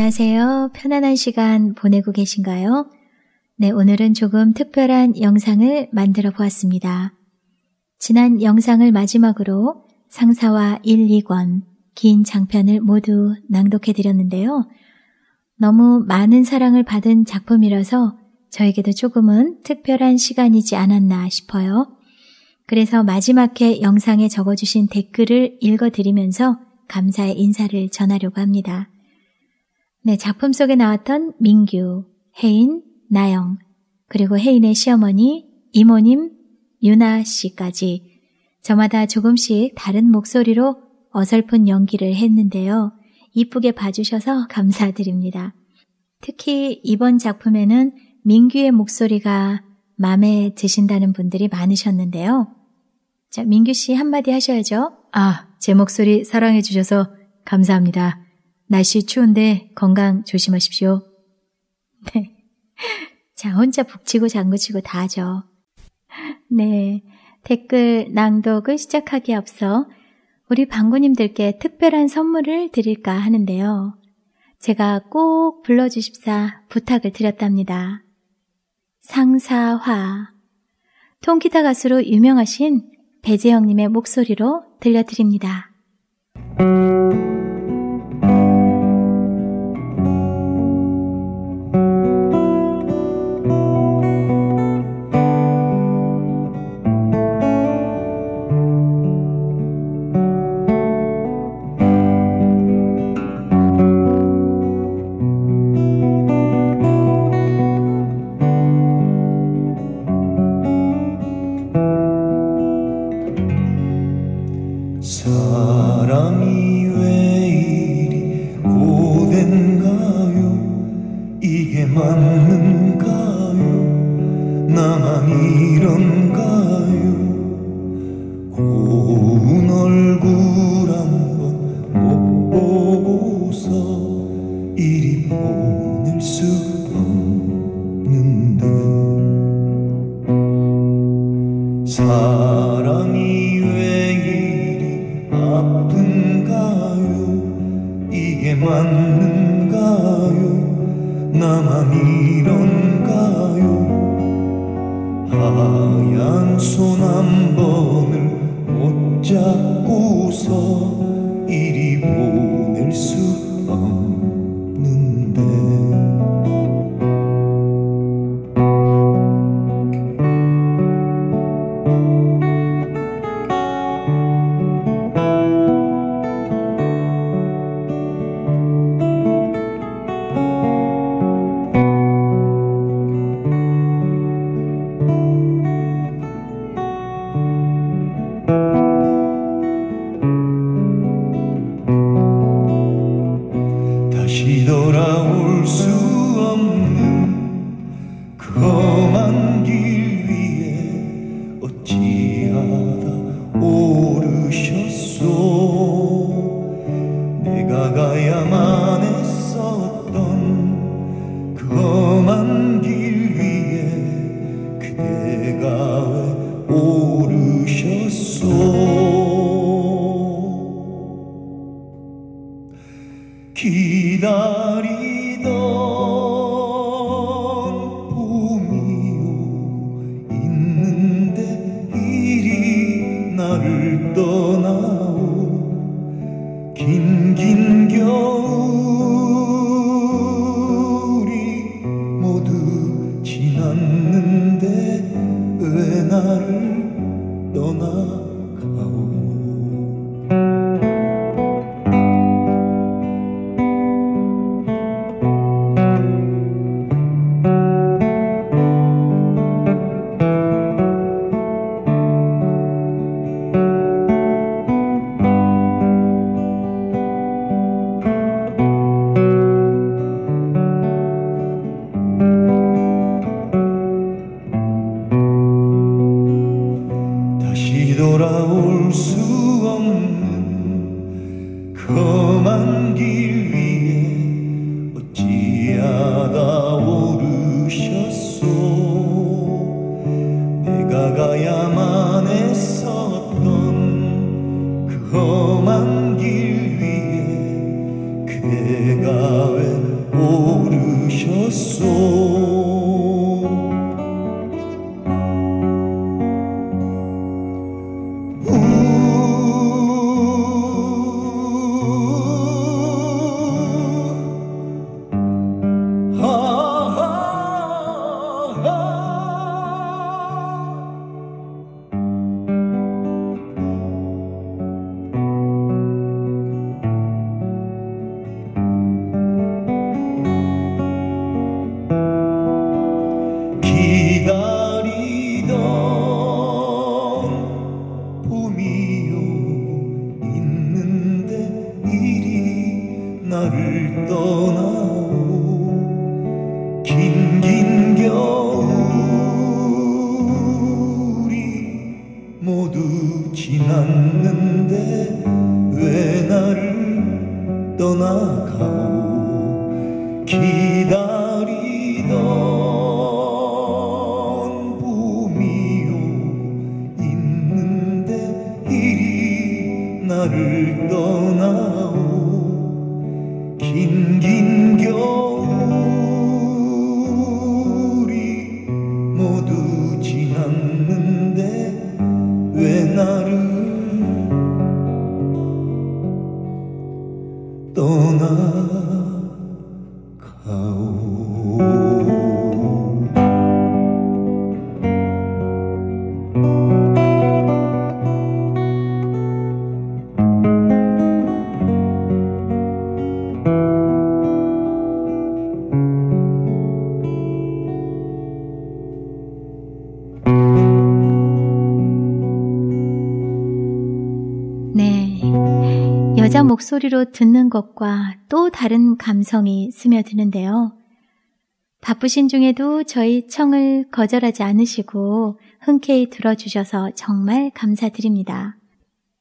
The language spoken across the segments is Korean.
안녕하세요. 편안한 시간 보내고 계신가요? 네, 오늘은 조금 특별한 영상을 만들어 보았습니다. 지난 영상을 마지막으로 상사와 1, 2권, 긴 장편을 모두 낭독해 드렸는데요. 너무 많은 사랑을 받은 작품이라서 저에게도 조금은 특별한 시간이지 않았나 싶어요. 그래서 마지막에 영상에 적어주신 댓글을 읽어드리면서 감사의 인사를 전하려고 합니다. 네, 작품 속에 나왔던 민규, 혜인, 나영, 그리고 혜인의 시어머니, 이모님, 유나 씨까지 저마다 조금씩 다른 목소리로 어설픈 연기를 했는데요. 이쁘게 봐주셔서 감사드립니다. 특히 이번 작품에는 민규의 목소리가 마음에 드신다는 분들이 많으셨는데요. 자, 민규 씨 한마디 하셔야죠. 아, 제 목소리 사랑해주셔서 감사합니다. 날씨 추운데 건강 조심하십시오. 네. 자, 혼자 북치고 장구치고 다 하죠. 네. 댓글 낭독을 시작하기에 앞서 우리 방구님들께 특별한 선물을 드릴까 하는데요. 제가 꼭 불러주십사 부탁을 드렸답니다. 상사화. 통기타 가수로 유명하신 배재영님의 목소리로 들려드립니다. 없어 이리 보낼 수없 올수 없는 험한 길 위. 에 목소리로 듣는 것과 또 다른 감성이 스며드는데요. 바쁘신 중에도 저희 청을 거절하지 않으시고 흔쾌히 들어주셔서 정말 감사드립니다.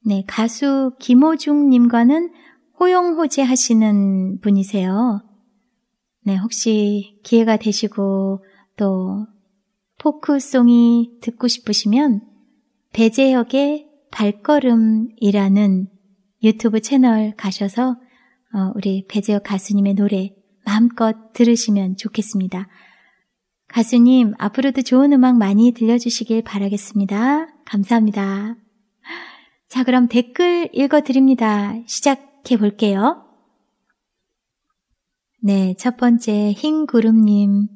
네, 가수 김호중님과는 호용호재 하시는 분이세요. 네, 혹시 기회가 되시고 또 포크송이 듣고 싶으시면 배재혁의 발걸음이라는 유튜브 채널 가셔서 어, 우리 배재혁 가수님의 노래 마음껏 들으시면 좋겠습니다. 가수님, 앞으로도 좋은 음악 많이 들려주시길 바라겠습니다. 감사합니다. 자, 그럼 댓글 읽어드립니다. 시작해 볼게요. 네, 첫 번째, 흰구름님.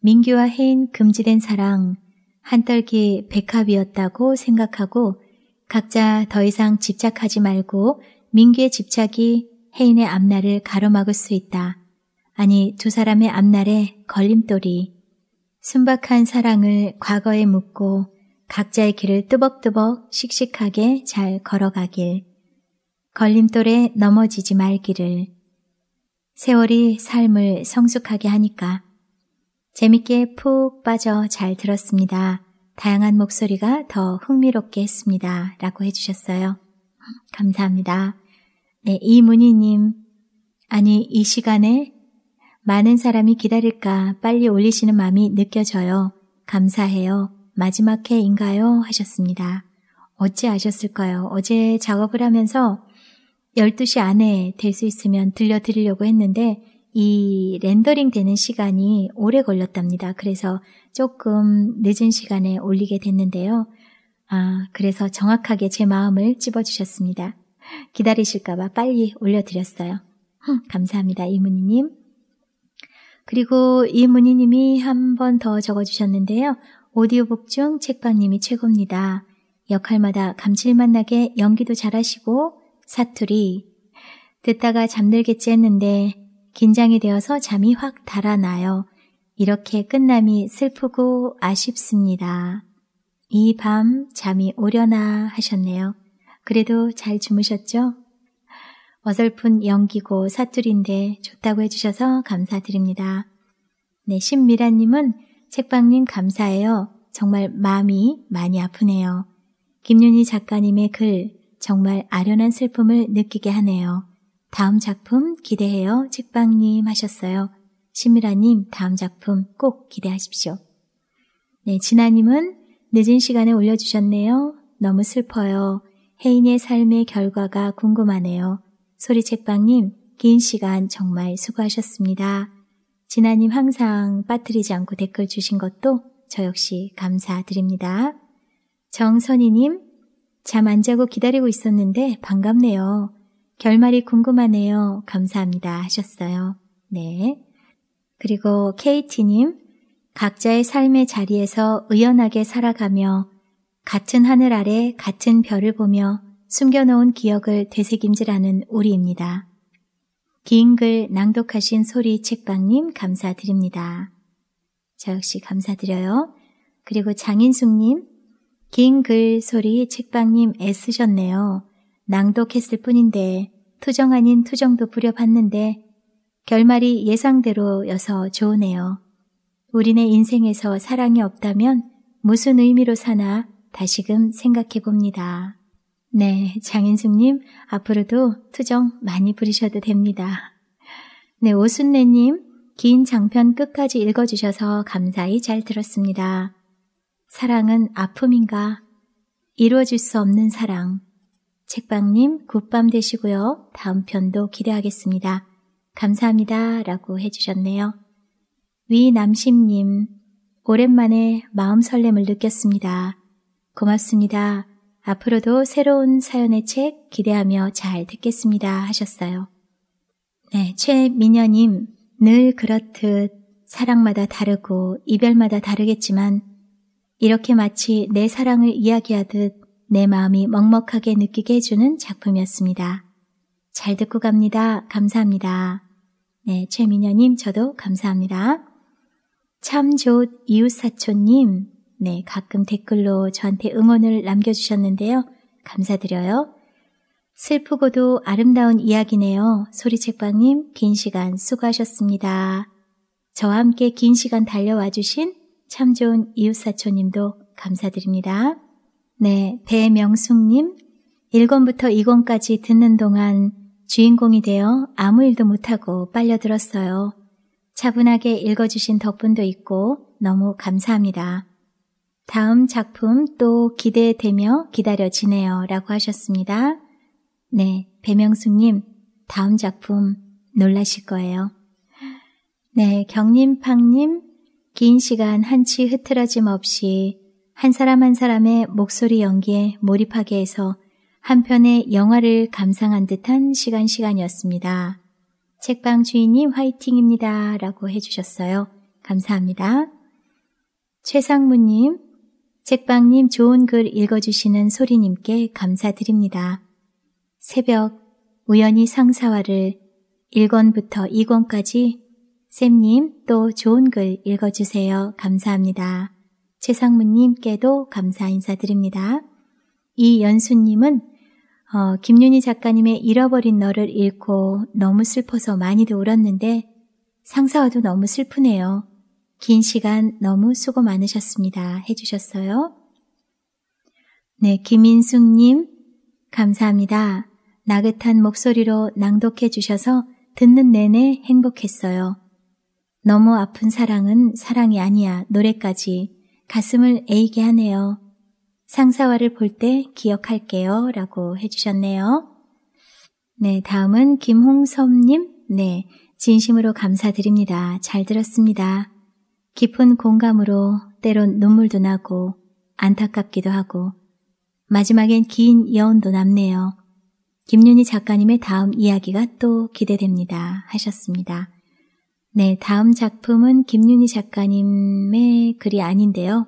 민규와 혜인 금지된 사랑, 한떨기 백합이었다고 생각하고 각자 더 이상 집착하지 말고 민규의 집착이 혜인의 앞날을 가로막을 수 있다. 아니 두 사람의 앞날에 걸림돌이 순박한 사랑을 과거에 묻고 각자의 길을 뚜벅뚜벅 씩씩하게 잘 걸어가길 걸림돌에 넘어지지 말기를 세월이 삶을 성숙하게 하니까 재밌게 푹 빠져 잘 들었습니다. 다양한 목소리가 더 흥미롭게 했습니다. 라고 해주셨어요. 감사합니다. 네, 이문희님. 아니, 이 시간에 많은 사람이 기다릴까 빨리 올리시는 마음이 느껴져요. 감사해요. 마지막 회인가요? 하셨습니다. 어찌 아셨을까요? 어제 작업을 하면서 12시 안에 될 수 있으면 들려드리려고 했는데 이 렌더링 되는 시간이 오래 걸렸답니다. 그래서 조금 늦은 시간에 올리게 됐는데요. 아, 그래서 정확하게 제 마음을 찝어주셨습니다. 기다리실까봐 빨리 올려드렸어요. 감사합니다, 이문희님. 그리고 이문희님이 한 번 더 적어주셨는데요. 오디오북 중 책방님이 최고입니다. 역할마다 감칠맛 나게 연기도 잘하시고 사투리 듣다가 잠들겠지 했는데 긴장이 되어서 잠이 확 달아나요. 이렇게 끝남이 슬프고 아쉽습니다. 이 밤 잠이 오려나 하셨네요. 그래도 잘 주무셨죠? 어설픈 연기고 사투리인데 좋다고 해주셔서 감사드립니다. 네, 신미라님은 책방님 감사해요. 정말 마음이 많이 아프네요. 김윤희 작가님의 글 정말 아련한 슬픔을 느끼게 하네요. 다음 작품 기대해요. 책방님 하셨어요. 심미라님 다음 작품 꼭 기대하십시오. 네, 진아님은 늦은 시간에 올려주셨네요. 너무 슬퍼요. 혜인의 삶의 결과가 궁금하네요. 소리책방님, 긴 시간 정말 수고하셨습니다. 진아님 항상 빠뜨리지 않고 댓글 주신 것도 저 역시 감사드립니다. 정선희님, 잠 안 자고 기다리고 있었는데 반갑네요. 결말이 궁금하네요. 감사합니다. 하셨어요. 네. 그리고 KT님, 각자의 삶의 자리에서 의연하게 살아가며 같은 하늘 아래 같은 별을 보며 숨겨놓은 기억을 되새김질하는 우리입니다. 긴 글 낭독하신 소리 책방님 감사드립니다. 저 역시 감사드려요. 그리고 장인숙님, 긴 글 소리 책방님 애쓰셨네요. 낭독했을 뿐인데 투정 아닌 투정도 부려봤는데 결말이 예상대로여서 좋으네요. 우리네 인생에서 사랑이 없다면 무슨 의미로 사나 다시금 생각해 봅니다. 네, 장인숙님, 앞으로도 투정 많이 부리셔도 됩니다. 네, 오순례님, 긴 장편 끝까지 읽어주셔서 감사히 잘 들었습니다. 사랑은 아픔인가? 이루어질 수 없는 사랑. 책방님 굿밤 되시고요. 다음 편도 기대하겠습니다. 감사합니다. 라고 해주셨네요. 위남심님, 오랜만에 마음 설렘을 느꼈습니다. 고맙습니다. 앞으로도 새로운 사연의 책 기대하며 잘 듣겠습니다. 하셨어요. 네, 최민여님, 늘 그렇듯 사랑마다 다르고 이별마다 다르겠지만 이렇게 마치 내 사랑을 이야기하듯 내 마음이 먹먹하게 느끼게 해주는 작품이었습니다. 잘 듣고 갑니다. 감사합니다. 네, 최민현님 저도 감사합니다. 참 좋 이웃사촌님, 네, 가끔 댓글로 저한테 응원을 남겨주셨는데요. 감사드려요. 슬프고도 아름다운 이야기네요. 소리책방님, 긴 시간 수고하셨습니다. 저와 함께 긴 시간 달려와 주신 참 좋은 이웃사촌님도 감사드립니다. 네, 배명숙님. 1권부터 2권까지 듣는 동안 주인공이 되어 아무 일도 못하고 빨려들었어요. 차분하게 읽어주신 덕분도 있고 너무 감사합니다. 다음 작품 또 기대되며 기다려지네요. 라고 하셨습니다. 네, 배명숙님, 다음 작품 놀라실 거예요. 네, 경림팡님, 긴 시간 한치 흐트러짐 없이 한 사람 한 사람의 목소리 연기에 몰입하게 해서 한편의 영화를 감상한 듯한 시간 시간이었습니다. 책방 주인님 화이팅입니다. 라고 해주셨어요. 감사합니다. 최상무님, 책방님 좋은 글 읽어주시는 소리님께 감사드립니다. 새벽 우연히 상사화를 1권부터 2권까지 쌤님 또 좋은 글 읽어주세요. 감사합니다. 최상무님께도 감사 인사드립니다. 이연수님은 어, 김윤희 작가님의 잃어버린 너를 읽고 너무 슬퍼서 많이도 울었는데 상사와도 너무 슬프네요. 긴 시간 너무 수고 많으셨습니다. 해주셨어요. 네, 김인숙님 감사합니다. 나긋한 목소리로 낭독해 주셔서 듣는 내내 행복했어요. 너무 아픈 사랑은 사랑이 아니야 노래까지 가슴을 에이게 하네요. 상사화를 볼 때 기억할게요. 라고 해주셨네요. 네, 다음은 김홍섭님. 네, 진심으로 감사드립니다. 잘 들었습니다. 깊은 공감으로 때론 눈물도 나고 안타깝기도 하고 마지막엔 긴 여운도 남네요. 김윤희 작가님의 다음 이야기가 또 기대됩니다. 하셨습니다. 네, 다음 작품은 김윤희 작가님의 글이 아닌데요.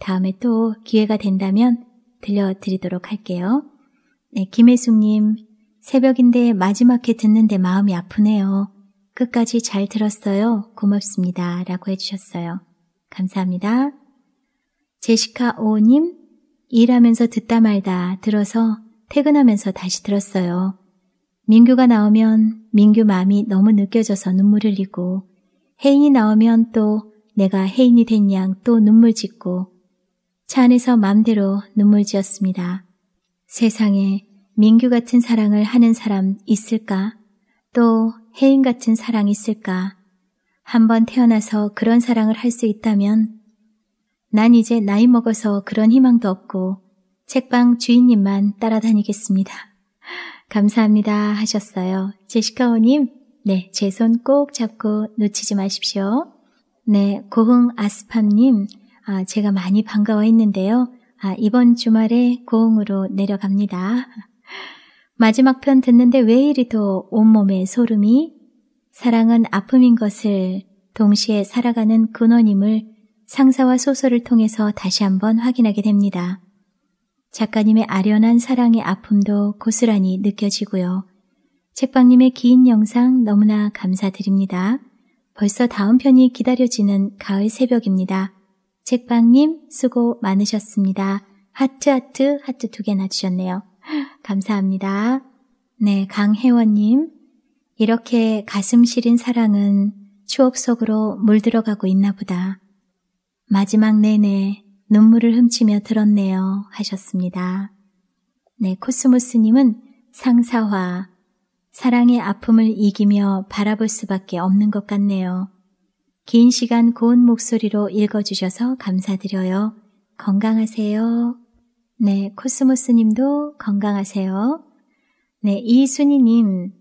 다음에 또 기회가 된다면 들려드리도록 할게요. 네, 김혜숙님, 새벽인데 마지막에 듣는데 마음이 아프네요. 끝까지 잘 들었어요. 고맙습니다. 라고 해주셨어요. 감사합니다. 제시카 오님, 일하면서 듣다 말다 들어서 퇴근하면서 다시 들었어요. 민규가 나오면 민규 마음이 너무 느껴져서 눈물을 흘리고 혜인이 나오면 또 내가 혜인이 된 양 또 눈물 짓고 차 안에서 맘대로 눈물 지었습니다. 세상에 민규 같은 사랑을 하는 사람 있을까? 또 혜인 같은 사랑 있을까? 한번 태어나서 그런 사랑을 할 수 있다면 난 이제 나이 먹어서 그런 희망도 없고 책방 주인님만 따라다니겠습니다. 감사합니다 하셨어요. 제시카오님, 네, 제 손 꼭 잡고 놓치지 마십시오. 네, 고흥 아스팜님, 아, 제가 많이 반가워했는데요. 아, 이번 주말에 고흥으로 내려갑니다. 마지막 편 듣는데 왜 이리도 온몸에 소름이? 사랑은 아픔인 것을 동시에 살아가는 근원임을 상사와 소설을 통해서 다시 한번 확인하게 됩니다. 작가님의 아련한 사랑의 아픔도 고스란히 느껴지고요. 책방님의 긴 영상 너무나 감사드립니다. 벌써 다음 편이 기다려지는 가을 새벽입니다. 책방님 수고 많으셨습니다. 하트 하트 하트 두 개나 주셨네요. 감사합니다. 네, 강혜원님. 이렇게 가슴 시린 사랑은 추억 속으로 물들어가고 있나 보다. 마지막 내내 눈물을 훔치며 들었네요. 하셨습니다. 네, 코스모스님은 상사화, 사랑의 아픔을 이기며 바라볼 수밖에 없는 것 같네요. 긴 시간 고운 목소리로 읽어주셔서 감사드려요. 건강하세요. 네, 코스모스님도 건강하세요. 네, 이순희님,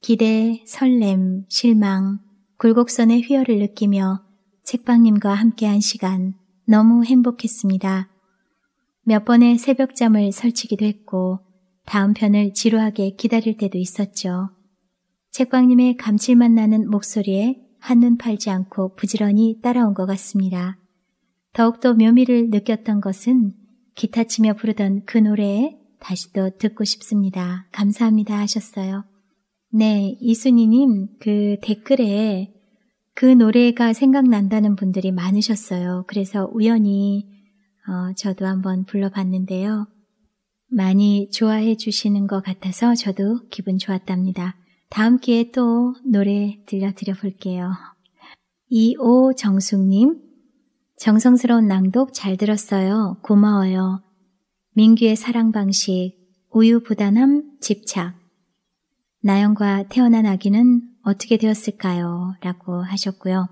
기대, 설렘, 실망, 굴곡선의 휘열을 느끼며 책방님과 함께한 시간 너무 행복했습니다. 몇 번의 새벽잠을 설치기도 했고 다음 편을 지루하게 기다릴 때도 있었죠. 책방님의 감칠맛 나는 목소리에 한눈 팔지 않고 부지런히 따라온 것 같습니다. 더욱더 묘미를 느꼈던 것은 기타 치며 부르던 그 노래에 다시 또 듣고 싶습니다. 감사합니다 하셨어요. 네, 이순희님 그 댓글에 그 노래가 생각난다는 분들이 많으셨어요. 그래서 우연히 어, 저도 한번 불러봤는데요. 많이 좋아해 주시는 것 같아서 저도 기분 좋았답니다. 다음 기회에 또 노래 들려드려 볼게요. 이오정숙님, 정성스러운 낭독 잘 들었어요. 고마워요. 민규의 사랑 방식, 우유부단함, 집착. 나영과 태어난 아기는 어떻게 되었을까요? 라고 하셨고요.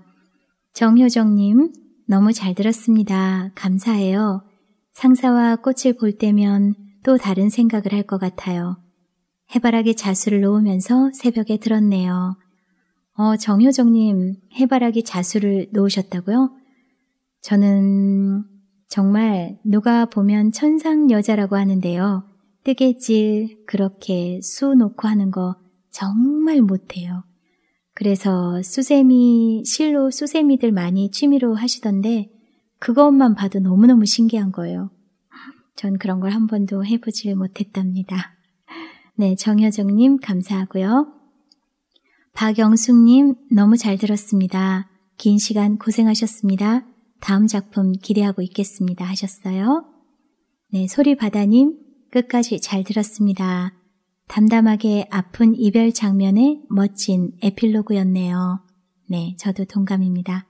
정효정님, 너무 잘 들었습니다. 감사해요. 상사와 꽃을 볼 때면 또 다른 생각을 할 것 같아요. 해바라기 자수를 놓으면서 새벽에 들었네요. 어, 정효정님, 해바라기 자수를 놓으셨다고요? 저는 정말 누가 보면 천상 여자라고 하는데요. 뜨개질, 그렇게 수 놓고 하는 거 정말 못해요. 그래서 수세미, 실로 수세미들 많이 취미로 하시던데 그것만 봐도 너무너무 신기한 거예요. 전 그런 걸 한 번도 해보질 못했답니다. 네, 정여정님 감사하고요. 박영숙님 너무 잘 들었습니다. 긴 시간 고생하셨습니다. 다음 작품 기대하고 있겠습니다 하셨어요. 네, 소리바다님 끝까지 잘 들었습니다. 담담하게 아픈 이별 장면의 멋진 에필로그였네요. 네, 저도 동감입니다.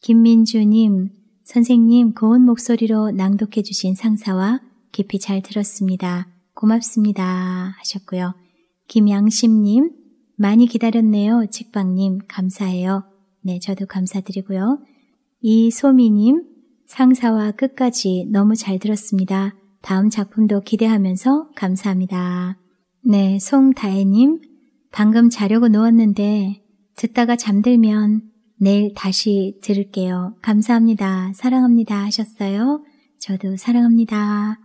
김민주님, 선생님 고운 목소리로 낭독해 주신 상사와 깊이 잘 들었습니다. 고맙습니다. 하셨고요. 김양심님, 많이 기다렸네요. 책방님, 감사해요. 네, 저도 감사드리고요. 이소미님, 상사와 끝까지 너무 잘 들었습니다. 다음 작품도 기대하면서 감사합니다. 네, 송다혜님. 방금 자려고 누웠는데 듣다가 잠들면 내일 다시 들을게요. 감사합니다. 사랑합니다. 하셨어요. 저도 사랑합니다.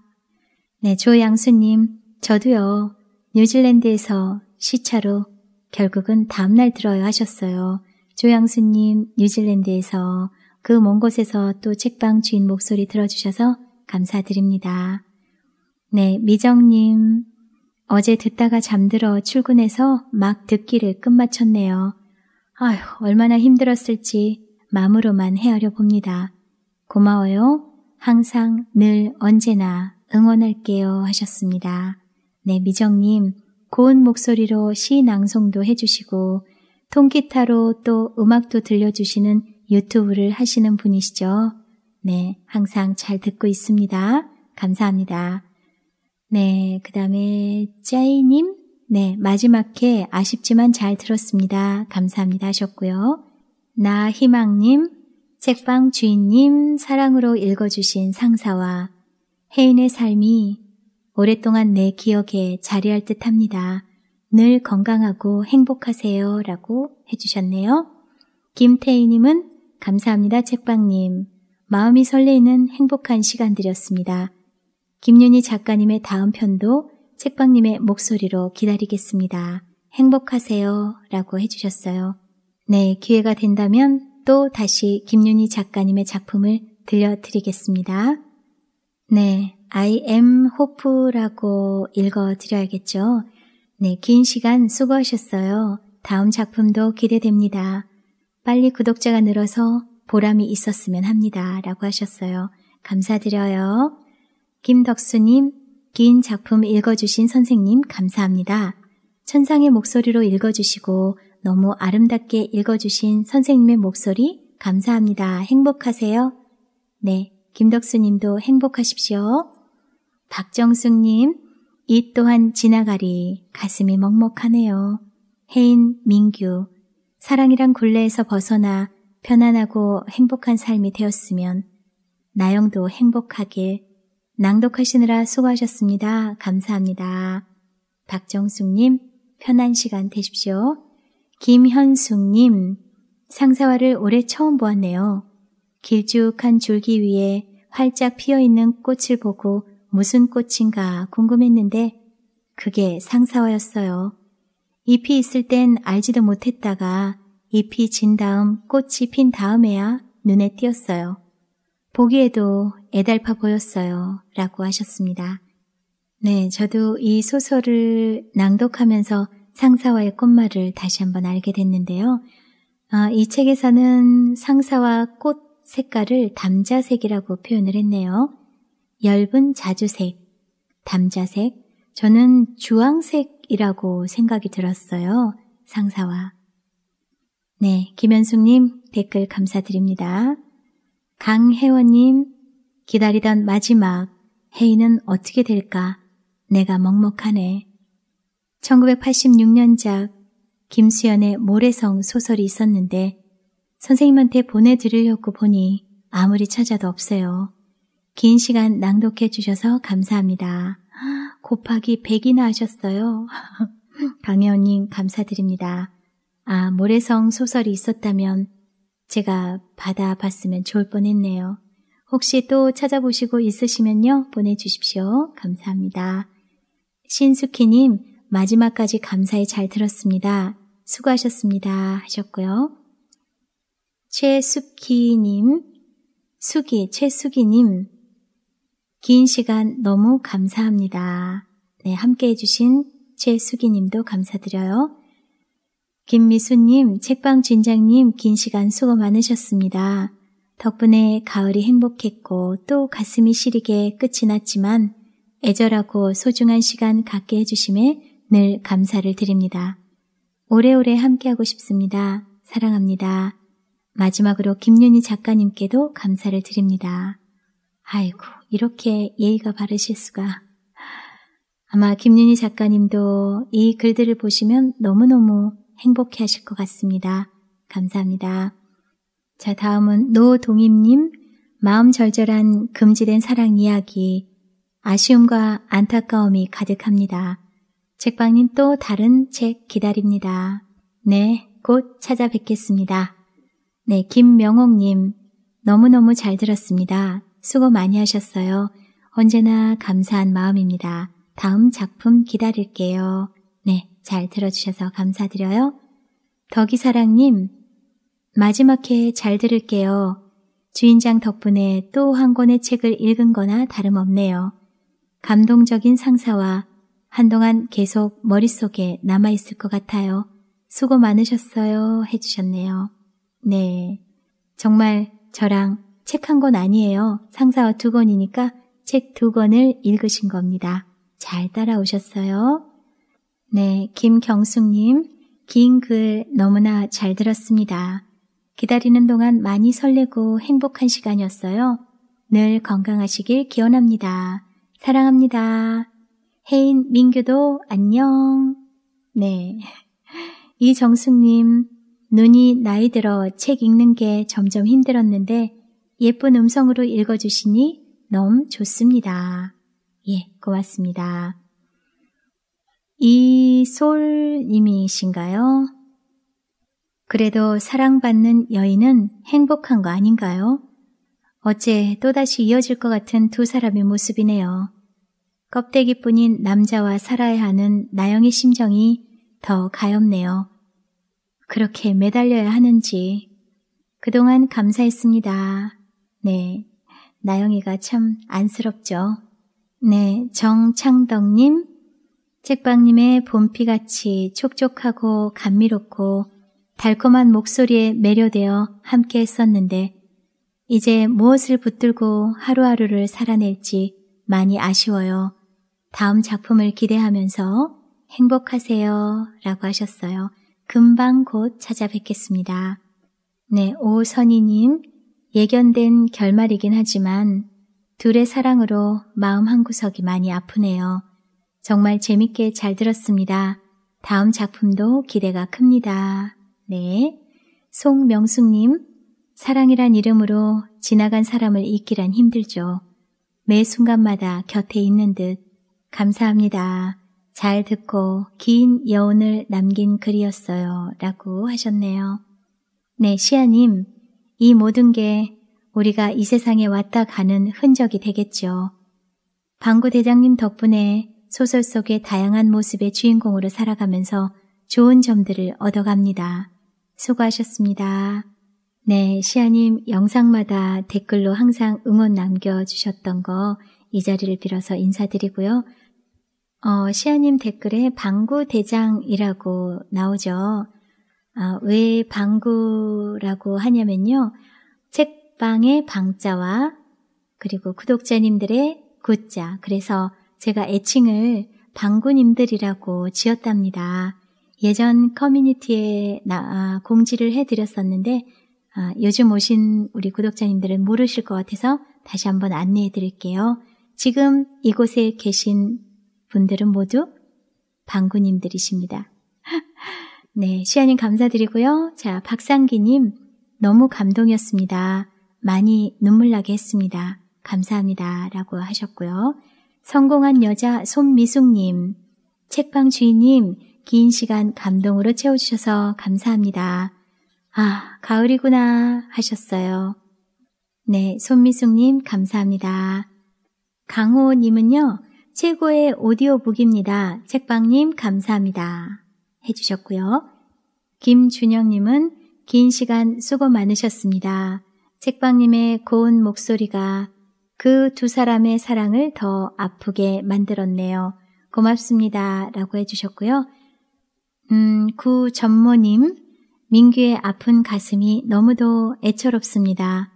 네, 조양수님. 저도요. 뉴질랜드에서 시차로 결국은 다음날 들어요 하셨어요. 조양수님, 뉴질랜드에서 그 먼 곳에서 또 책방 주인 목소리 들어주셔서 감사드립니다. 네, 미정님, 어제 듣다가 잠들어 출근해서 막 듣기를 끝마쳤네요. 아휴, 얼마나 힘들었을지 마음으로만 헤아려 봅니다. 고마워요. 항상 늘 언제나 응원할게요 하셨습니다. 네, 미정님, 고운 목소리로 시 낭송도 해주시고, 통기타로 또 음악도 들려주시는 유튜브를 하시는 분이시죠? 네, 항상 잘 듣고 있습니다. 감사합니다. 네, 그 다음에 짜이님. 네, 마지막 회 아쉽지만 잘 들었습니다. 감사합니다 하셨고요. 나희망님, 책방 주인님 사랑으로 읽어주신 상사와 혜인의 삶이 오랫동안 내 기억에 자리할 듯 합니다. 늘 건강하고 행복하세요. 라고 해주셨네요. 김태희님은 감사합니다, 책방님. 마음이 설레이는 행복한 시간들이었습니다. 김윤희 작가님의 다음 편도 책방님의 목소리로 기다리겠습니다. 행복하세요. 라고 해주셨어요. 네, 기회가 된다면 또 다시 김윤희 작가님의 작품을 들려드리겠습니다. 네, I am hope라고 읽어드려야겠죠. 네, 긴 시간 수고하셨어요. 다음 작품도 기대됩니다. 빨리 구독자가 늘어서 보람이 있었으면 합니다. 라고 하셨어요. 감사드려요. 김덕수님, 긴 작품 읽어주신 선생님 감사합니다. 천상의 목소리로 읽어주시고 너무 아름답게 읽어주신 선생님의 목소리 감사합니다. 행복하세요. 네, 김덕수님도 행복하십시오. 박정숙님, 이 또한 지나가리 가슴이 먹먹하네요. 혜인, 민규, 사랑이란 굴레에서 벗어나 편안하고 행복한 삶이 되었으면 나영도 행복하길 낭독하시느라 수고하셨습니다. 감사합니다. 박정숙님, 편한 시간 되십시오. 김현숙님, 상사화를 올해 처음 보았네요. 길쭉한 줄기 위에 활짝 피어있는 꽃을 보고 무슨 꽃인가 궁금했는데 그게 상사화였어요. 잎이 있을 땐 알지도 못했다가 잎이 진 다음 꽃이 핀 다음에야 눈에 띄었어요. 보기에도 애달파 보였어요. 라고 하셨습니다. 네, 저도 이 소설을 낭독하면서 상사와의 꽃말을 다시 한번 알게 됐는데요. 아, 이 책에서는 상사와 꽃 색깔을 담자색이라고 표현을 했네요. 엷은 자주색, 담자색, 저는 주황색이라고 생각이 들었어요. 상사와. 네, 김현숙님 댓글 감사드립니다. 강혜원님, 기다리던 마지막 회의는 어떻게 될까? 내가 먹먹하네. 1986년작 김수연의 모래성 소설이 있었는데 선생님한테 보내드리려고 보니 아무리 찾아도 없어요. 긴 시간 낭독해 주셔서 감사합니다. 곱하기 100이나 하셨어요. 강혜원님 감사드립니다. 아, 모래성 소설이 있었다면 제가 받아봤으면 좋을 뻔했네요. 혹시 또 찾아보시고 있으시면요, 보내주십시오. 감사합니다. 신숙희님, 마지막까지 감사히 잘 들었습니다. 수고하셨습니다. 하셨고요. 최숙희님, 수기, 최숙이님, 긴 시간 너무 감사합니다. 네, 함께 해주신 최수기님도 감사드려요. 김미수님, 책방 진장님, 긴 시간 수고 많으셨습니다. 덕분에 가을이 행복했고 또 가슴이 시리게 끝이 났지만 애절하고 소중한 시간 갖게 해주심에 늘 감사를 드립니다. 오래오래 함께하고 싶습니다. 사랑합니다. 마지막으로 김윤희 작가님께도 감사를 드립니다. 아이고, 이렇게 예의가 바르실 수가. 아마 김윤희 작가님도 이 글들을 보시면 너무너무 행복해 하실 것 같습니다. 감사합니다. 자, 다음은 노동임님, 마음 절절한 금지된 사랑 이야기, 아쉬움과 안타까움이 가득합니다. 책방님 또 다른 책 기다립니다. 네, 곧 찾아뵙겠습니다. 네, 김명옥님, 너무너무 잘 들었습니다. 수고 많이 하셨어요. 언제나 감사한 마음입니다. 다음 작품 기다릴게요. 잘 들어주셔서 감사드려요. 덕이사랑님, 마지막 회잘 들을게요. 주인장 덕분에 또 한 권의 책을 읽은 거나 다름없네요. 감동적인 상사와 한동안 계속 머릿속에 남아있을 것 같아요. 수고 많으셨어요. 해주셨네요. 네. 정말 저랑 책 한 권 아니에요. 상사와 두 권이니까 책 두 권을 읽으신 겁니다. 잘 따라오셨어요. 네, 김경숙님, 긴 글 너무나 잘 들었습니다. 기다리는 동안 많이 설레고 행복한 시간이었어요. 늘 건강하시길 기원합니다. 사랑합니다. 혜인, 민규도 안녕. 네. 이정숙님, 눈이 나이 들어 책 읽는 게 점점 힘들었는데 예쁜 음성으로 읽어주시니 너무 좋습니다. 예, 고맙습니다. 이솔님이신가요? 그래도 사랑받는 여인은 행복한 거 아닌가요? 어째 또다시 이어질 것 같은 두 사람의 모습이네요. 껍데기뿐인 남자와 살아야 하는 나영의 심정이 더 가엽네요. 그렇게 매달려야 하는지. 그동안 감사했습니다. 네, 나영이가 참 안쓰럽죠. 네, 정창덕님, 책방님의 봄비같이 촉촉하고 감미롭고 달콤한 목소리에 매료되어 함께 했었는데 이제 무엇을 붙들고 하루하루를 살아낼지 많이 아쉬워요. 다음 작품을 기대하면서 행복하세요 라고 하셨어요. 금방 곧 찾아뵙겠습니다. 네, 오선이님 예견된 결말이긴 하지만 둘의 사랑으로 마음 한구석이 많이 아프네요. 정말 재밌게 잘 들었습니다. 다음 작품도 기대가 큽니다. 네. 송명숙님, 사랑이란 이름으로 지나간 사람을 잊기란 힘들죠. 매 순간마다 곁에 있는 듯. 감사합니다. 잘 듣고 긴 여운을 남긴 글이었어요. 라고 하셨네요. 네, 시아님, 이 모든 게 우리가 이 세상에 왔다 가는 흔적이 되겠죠. 방구 대장님 덕분에 소설 속의 다양한 모습의 주인공으로 살아가면서 좋은 점들을 얻어갑니다. 수고하셨습니다. 네, 시아님 영상마다 댓글로 항상 응원 남겨주셨던 거 이 자리를 빌어서 인사드리고요. 어, 시아님 댓글에 방구대장이라고 나오죠. 아, 왜 방구라고 하냐면요. 책방의 방자와 그리고 구독자님들의 구자. 그래서 제가 애칭을 방구님들이라고 지었답니다. 예전 커뮤니티에 나, 아, 공지를 해드렸었는데 아, 요즘 오신 우리 구독자님들은 모르실 것 같아서 다시 한번 안내해 드릴게요. 지금 이곳에 계신 분들은 모두 방구님들이십니다. 네, 시아님 감사드리고요. 자, 박상기님 너무 감동이었습니다. 많이 눈물 나게 했습니다. 감사합니다. 라고 하셨고요. 성공한 여자 손미숙님, 책방 주인님, 긴 시간 감동으로 채워주셔서 감사합니다. 아, 가을이구나 하셨어요. 네, 손미숙님 감사합니다. 강호님은요, 최고의 오디오북입니다. 책방님 감사합니다. 해주셨고요. 김준영님은 긴 시간 수고 많으셨습니다. 책방님의 고운 목소리가 그두 사람의 사랑을 더 아프게 만들었네요. 고맙습니다. 라고 해주셨고요. 음, 구전모님, 민규의 아픈 가슴이 너무도 애처롭습니다.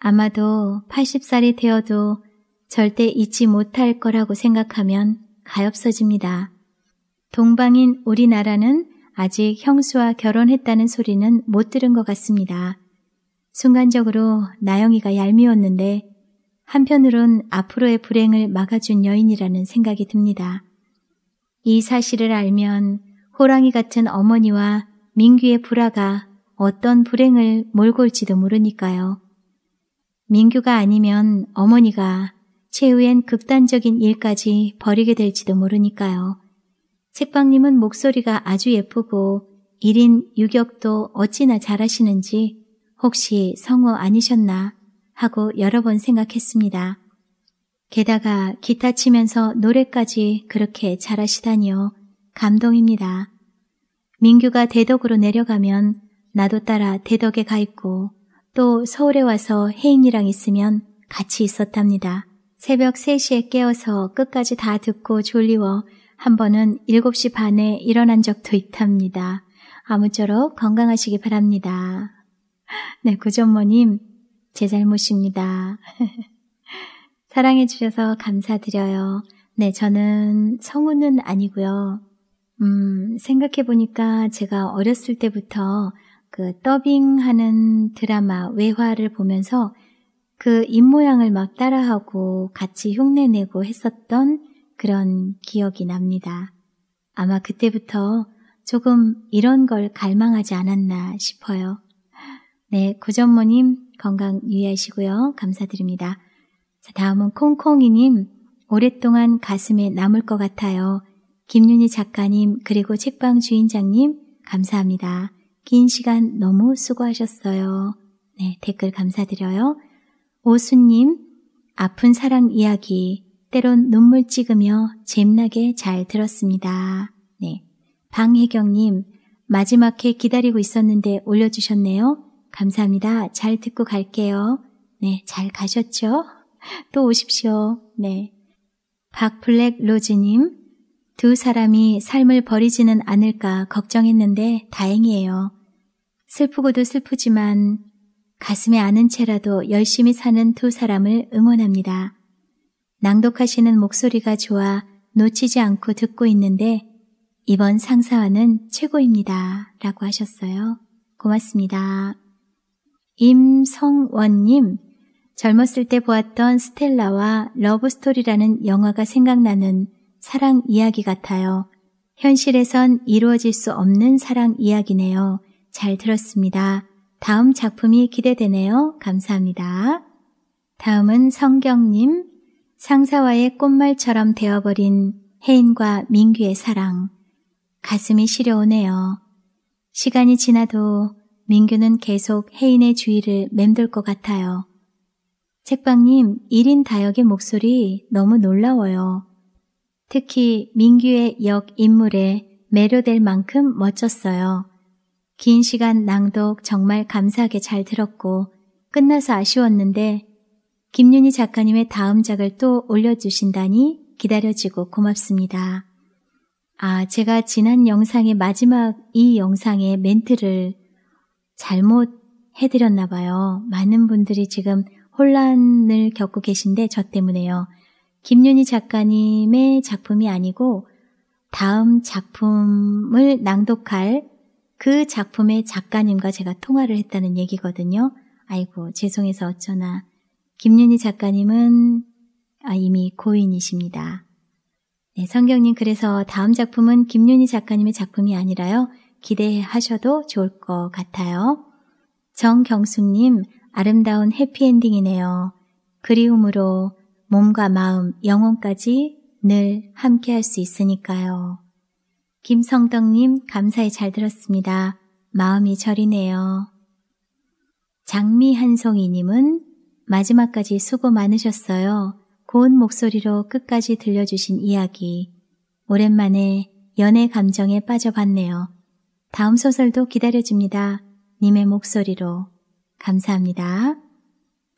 아마도 80살이 되어도 절대 잊지 못할 거라고 생각하면 가엾어집니다. 동방인 우리나라는 아직 형수와 결혼했다는 소리는 못 들은 것 같습니다. 순간적으로 나영이가 얄미웠는데 한편으론 앞으로의 불행을 막아준 여인이라는 생각이 듭니다. 이 사실을 알면 호랑이 같은 어머니와 민규의 불화가 어떤 불행을 몰고 올지도 모르니까요. 민규가 아니면 어머니가 최후엔 극단적인 일까지 벌이게 될지도 모르니까요. 책방님은 목소리가 아주 예쁘고 1인 6역도 어찌나 잘하시는지 혹시 성우 아니셨나 하고 여러 번 생각했습니다. 게다가 기타 치면서 노래까지 그렇게 잘하시다니요. 감동입니다. 민규가 대덕으로 내려가면 나도 따라 대덕에 가 있고 또 서울에 와서 혜인이랑 있으면 같이 있었답니다. 새벽 3시에 깨어서 끝까지 다 듣고 졸리워 한 번은 7시 반에 일어난 적도 있답니다. 아무쪼록 건강하시기 바랍니다. 네, 구전모님, 제 잘못입니다. 사랑해주셔서 감사드려요. 네, 저는 성우는 아니고요. 음, 생각해보니까 제가 어렸을 때부터 그 더빙하는 드라마 외화를 보면서 그 입모양을 막 따라하고 같이 흉내내고 했었던 그런 기억이 납니다. 아마 그때부터 조금 이런 걸 갈망하지 않았나 싶어요. 네, 고전모님 건강 유의하시고요. 감사드립니다. 자, 다음은 콩콩이님. 오랫동안 가슴에 남을 것 같아요. 김윤희 작가님, 그리고 책방 주인장님, 감사합니다. 긴 시간 너무 수고하셨어요. 네, 댓글 감사드려요. 오수님, 아픈 사랑 이야기, 때론 눈물 찍으며 잼나게 잘 들었습니다. 네. 방혜경님, 마지막 회 기다리고 있었는데 올려주셨네요. 감사합니다. 잘 듣고 갈게요. 네, 잘 가셨죠? 또 오십시오. 네. 박블랙 로즈님, 두 사람이 삶을 버리지는 않을까 걱정했는데 다행이에요. 슬프고도 슬프지만 가슴에 아는 채라도 열심히 사는 두 사람을 응원합니다. 낭독하시는 목소리가 좋아 놓치지 않고 듣고 있는데 이번 상사와는 최고입니다. 라고 하셨어요. 고맙습니다. 임성원님, 젊었을 때 보았던 스텔라와 러브스토리라는 영화가 생각나는 사랑 이야기 같아요. 현실에선 이루어질 수 없는 사랑 이야기네요. 잘 들었습니다. 다음 작품이 기대되네요. 감사합니다. 다음은 성경님, 상사와의 꽃말처럼 되어버린 혜인과 민규의 사랑. 가슴이 시려오네요. 시간이 지나도 민규는 계속 혜인의 주의를 맴돌 것 같아요. 책방님, 1인 다역의 목소리 너무 놀라워요. 특히 민규의 역 인물에 매료될 만큼 멋졌어요. 긴 시간 낭독 정말 감사하게 잘 들었고 끝나서 아쉬웠는데 김윤희 작가님의 다음 작을 또 올려주신다니 기다려지고 고맙습니다. 아, 제가 지난 영상의 마지막 이 영상의 멘트를 잘못 해드렸나 봐요. 많은 분들이 지금 혼란을 겪고 계신데 저 때문에요. 김윤희 작가님의 작품이 아니고 다음 작품을 낭독할 그 작품의 작가님과 제가 통화를 했다는 얘기거든요. 아이고, 죄송해서 어쩌나. 김윤희 작가님은 아, 이미 고인이십니다. 네, 성경님, 그래서 다음 작품은 김윤희 작가님의 작품이 아니라요. 기대하셔도 좋을 것 같아요. 정경수님, 아름다운 해피엔딩이네요. 그리움으로 몸과 마음, 영혼까지 늘 함께 할수 있으니까요. 김성덕님, 감사히 잘 들었습니다. 마음이 저리네요. 장미한송이님은 마지막까지 수고 많으셨어요. 고운 목소리로 끝까지 들려주신 이야기. 오랜만에 연애 감정에 빠져봤네요. 다음 소설도 기다려줍니다. 님의 목소리로. 감사합니다.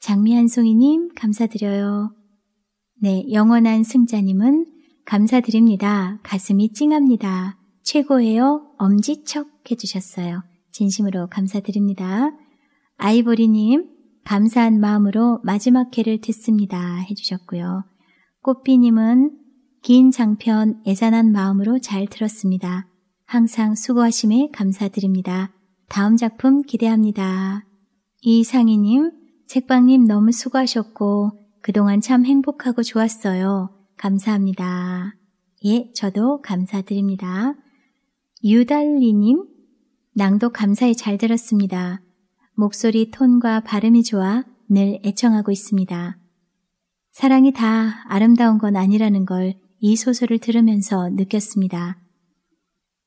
장미한송이님, 감사드려요. 네, 영원한 승자님은 감사드립니다. 가슴이 찡합니다. 최고예요. 엄지척 해주셨어요. 진심으로 감사드립니다. 아이보리님, 감사한 마음으로 마지막 회를 듣습니다. 해주셨고요. 꽃피님은긴 장편 애잔한 마음으로 잘 들었습니다. 항상 수고하심에 감사드립니다. 다음 작품 기대합니다. 이상희님, 책방님 너무 수고하셨고 그동안 참 행복하고 좋았어요. 감사합니다. 예, 저도 감사드립니다. 유달리님, 낭독 감사히 잘 들었습니다. 목소리 톤과 발음이 좋아 늘 애청하고 있습니다. 사랑이 다 아름다운 건 아니라는 걸 이 소설을 들으면서 느꼈습니다.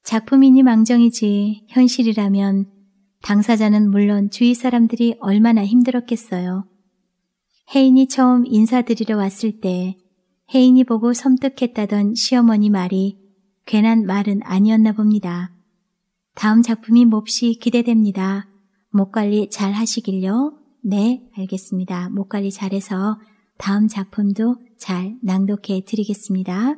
작품이니 망정이지 현실이라면 당사자는 물론 주위 사람들이 얼마나 힘들었겠어요. 혜인이 처음 인사드리러 왔을 때 혜인이 보고 섬뜩했다던 시어머니 말이 괜한 말은 아니었나 봅니다. 다음 작품이 몹시 기대됩니다. 목 관리 잘 하시길요. 네, 알겠습니다. 목 관리 잘해서 다음 작품도 잘 낭독해 드리겠습니다.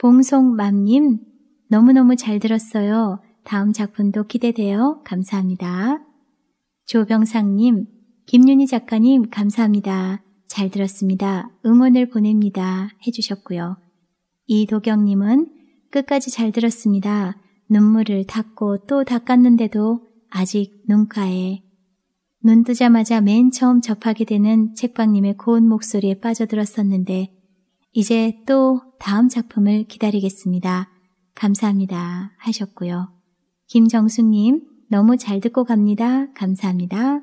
봉송맘님, 너무너무 잘 들었어요. 다음 작품도 기대돼요. 감사합니다. 조병상님, 김윤희 작가님, 감사합니다. 잘 들었습니다. 응원을 보냅니다. 해주셨고요. 이도경님은 끝까지 잘 들었습니다. 눈물을 닦고 또 닦았는데도 아직 눈가에 눈 뜨자마자 맨 처음 접하게 되는 책방님의 고운 목소리에 빠져들었었는데 이제 또 다음 작품을 기다리겠습니다. 감사합니다. 하셨고요. 김정숙님, 너무 잘 듣고 갑니다. 감사합니다.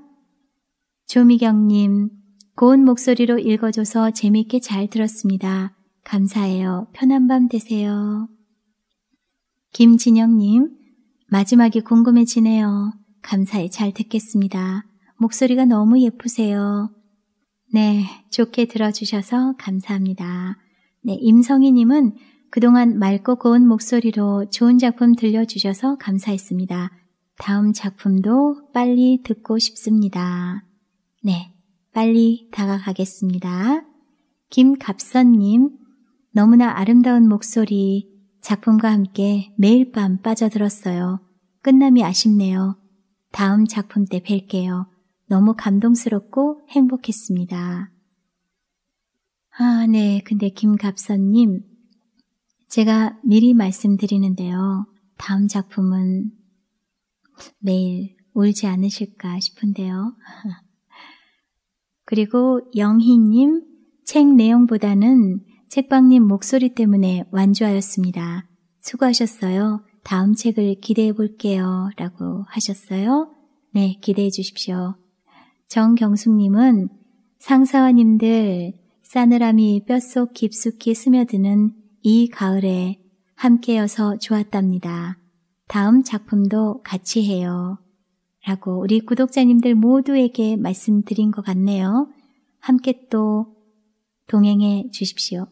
조미경님, 고운 목소리로 읽어줘서 재미있게 잘 들었습니다. 감사해요. 편한 밤 되세요. 김진영님, 마지막이 궁금해지네요. 감사히 잘 듣겠습니다. 목소리가 너무 예쁘세요. 네, 좋게 들어주셔서 감사합니다. 네, 임성희님은 그동안 맑고 고운 목소리로 좋은 작품 들려주셔서 감사했습니다. 다음 작품도 빨리 듣고 싶습니다. 네, 빨리 다가가겠습니다. 김갑선님, 너무나 아름다운 목소리, 작품과 함께 매일 밤 빠져들었어요. 끝남이 아쉽네요. 다음 작품 때 뵐게요. 너무 감동스럽고 행복했습니다. 아, 네. 근데 김갑선님, 제가 미리 말씀드리는데요. 다음 작품은 매일 울지 않으실까 싶은데요. 그리고 영희님, 책 내용보다는 책방님 목소리 때문에 완주하였습니다. 수고하셨어요. 다음 책을 기대해 볼게요. 라고 하셨어요. 네, 기대해 주십시오. 정경숙님은 상사와님들 싸늘함이 뼛속 깊숙이 스며드는 이 가을에 함께여서 좋았답니다. 다음 작품도 같이 해요. 라고 우리 구독자님들 모두에게 말씀드린 것 같네요. 함께 또 동행해 주십시오.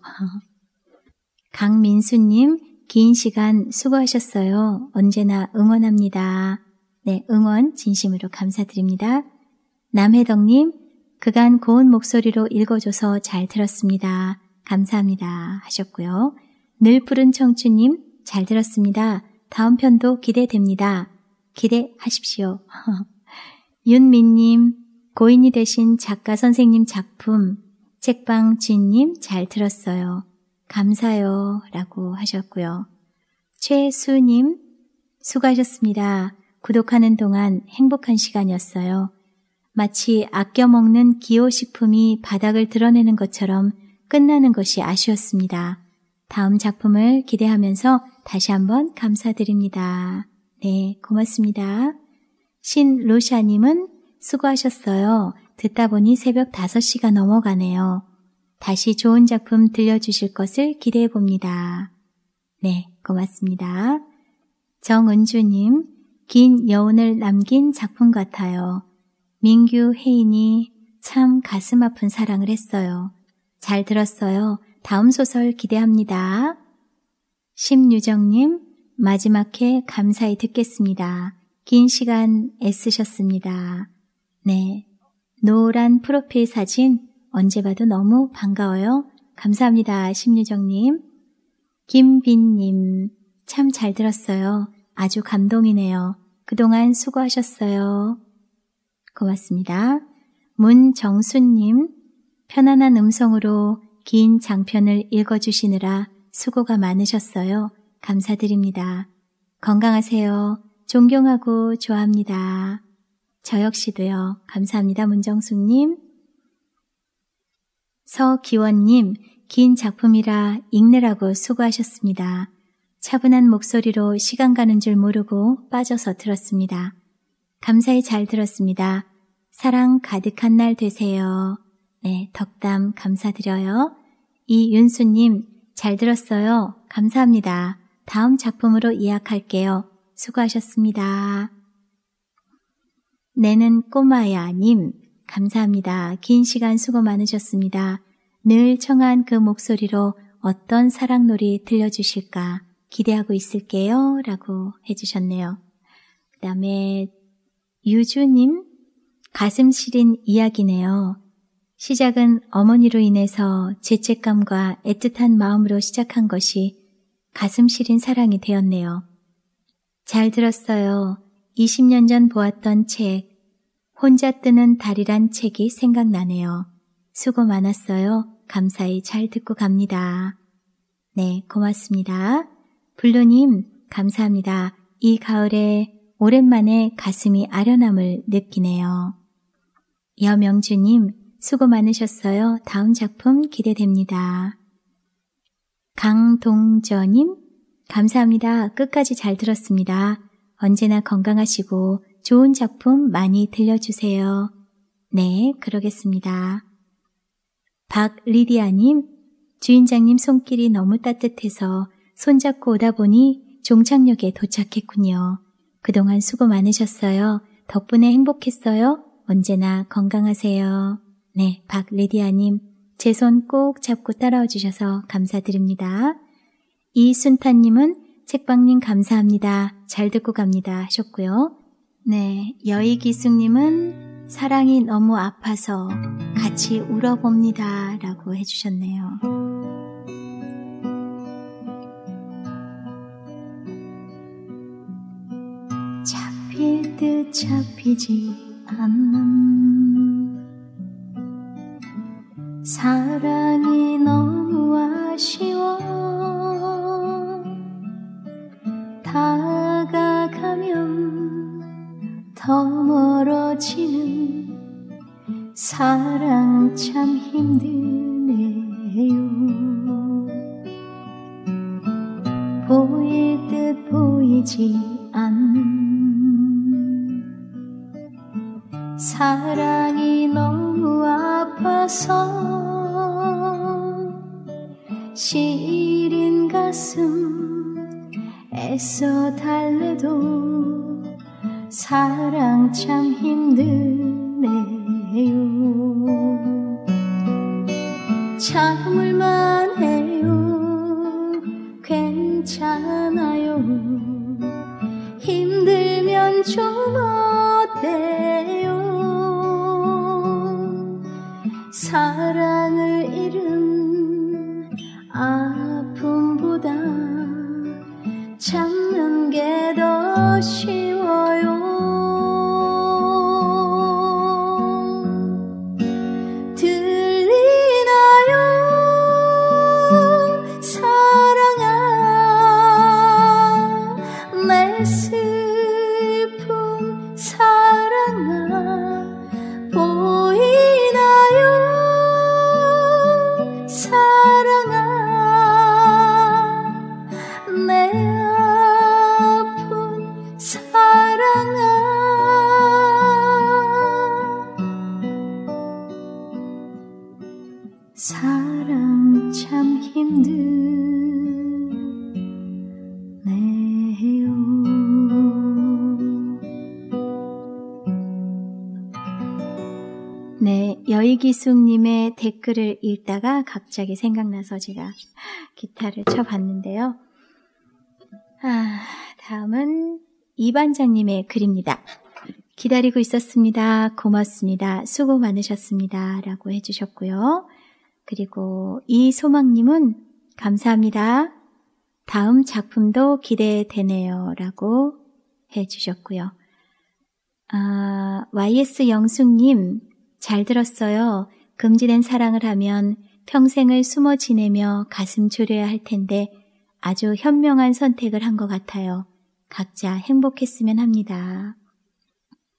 강민수님, 긴 시간 수고하셨어요. 언제나 응원합니다. 네, 응원 진심으로 감사드립니다. 남혜덕님 그간 고운 목소리로 읽어줘서 잘 들었습니다. 감사합니다. 하셨고요. 늘 푸른 청춘님 잘 들었습니다. 다음 편도 기대됩니다. 기대하십시오. 윤민님, 고인이 되신 작가 선생님 작품, 책방 진님잘 들었어요. 감사요. 라고 하셨고요. 최수님, 수고하셨습니다. 구독하는 동안 행복한 시간이었어요. 마치 아껴 먹는 기호식품이 바닥을 드러내는 것처럼 끝나는 것이 아쉬웠습니다. 다음 작품을 기대하면서 다시 한번 감사드립니다. 네, 고맙습니다. 신 로샤님은 수고하셨어요. 듣다 보니 새벽 5시가 넘어가네요. 다시 좋은 작품 들려주실 것을 기대해 봅니다. 네, 고맙습니다. 정은주님, 긴 여운을 남긴 작품 같아요. 민규 혜인이 참 가슴 아픈 사랑을 했어요. 잘 들었어요. 다음 소설 기대합니다. 심유정님, 마지막 회 감사히 듣겠습니다. 긴 시간 애쓰셨습니다. 네. 노란 프로필 사진 언제 봐도 너무 반가워요. 감사합니다. 심유정님. 김빈님, 참 잘 들었어요. 아주 감동이네요. 그동안 수고하셨어요. 고맙습니다. 문정수님, 편안한 음성으로 긴 장편을 읽어주시느라 수고가 많으셨어요. 감사드립니다. 건강하세요. 존경하고 좋아합니다. 저 역시도요. 감사합니다. 문정숙님. 서기원님, 긴 작품이라 읽느라고 수고하셨습니다. 차분한 목소리로 시간 가는 줄 모르고 빠져서 들었습니다. 감사히 잘 들었습니다. 사랑 가득한 날 되세요. 네, 덕담 감사드려요. 이윤수님, 잘 들었어요. 감사합니다. 다음 작품으로 예약할게요. 수고하셨습니다. 내는 꼬마야님, 감사합니다. 긴 시간 수고 많으셨습니다. 늘 청한 그 목소리로 어떤 사랑놀이 들려주실까 기대하고 있을게요. 라고 해주셨네요. 그 다음에 유주님, 가슴 시린 이야기네요. 시작은 어머니로 인해서 죄책감과 애틋한 마음으로 시작한 것이 가슴 시린 사랑이 되었네요. 잘 들었어요. 20년 전 보았던 책, 혼자 뜨는 달이란 책이 생각나네요. 수고 많았어요. 감사히 잘 듣고 갑니다. 네, 고맙습니다. 블루님, 감사합니다. 이 가을에 오랜만에 가슴이 아련함을 느끼네요. 여명주님, 수고 많으셨어요. 다음 작품 기대됩니다. 강동저님, 감사합니다. 끝까지 잘 들었습니다. 언제나 건강하시고 좋은 작품 많이 들려주세요. 네, 그러겠습니다. 박리디아님, 주인장님 손길이 너무 따뜻해서 손잡고 오다 보니 종착역에 도착했군요. 그동안 수고 많으셨어요. 덕분에 행복했어요. 언제나 건강하세요. 네, 박레디아님, 제 손 꼭 잡고 따라와 주셔서 감사드립니다. 이순타님은 책방님 감사합니다. 잘 듣고 갑니다. 하셨고요. 네, 여의기숙님은 사랑이 너무 아파서 같이 울어봅니다. 라고 해주셨네요. 잡힐 듯 잡히지 않는 사랑이 너무 아쉬워 다가가면 더 멀어지는 사랑 참 힘드네요 보일 듯 보이지 않는 사랑이 너무 아파서 시린 가슴 애써 달래도 사랑 참 힘드네요 참을만 해요 괜찮아요 힘들면 좀 어때 사랑을 잃은 아픔보다 참는 게더 쉬워 이미숙님의 댓글을 읽다가 갑자기 생각나서 제가 기타를 쳐봤는데요. 아, 다음은 이반장님의 글입니다. 기다리고 있었습니다. 고맙습니다. 수고 많으셨습니다. 라고 해주셨고요. 그리고 이소망님은 감사합니다. 다음 작품도 기대되네요. 라고 해주셨고요. 아, YS 영숙님, 잘 들었어요. 금지된 사랑을 하면 평생을 숨어 지내며 가슴 졸여야 할 텐데 아주 현명한 선택을 한 것 같아요. 각자 행복했으면 합니다.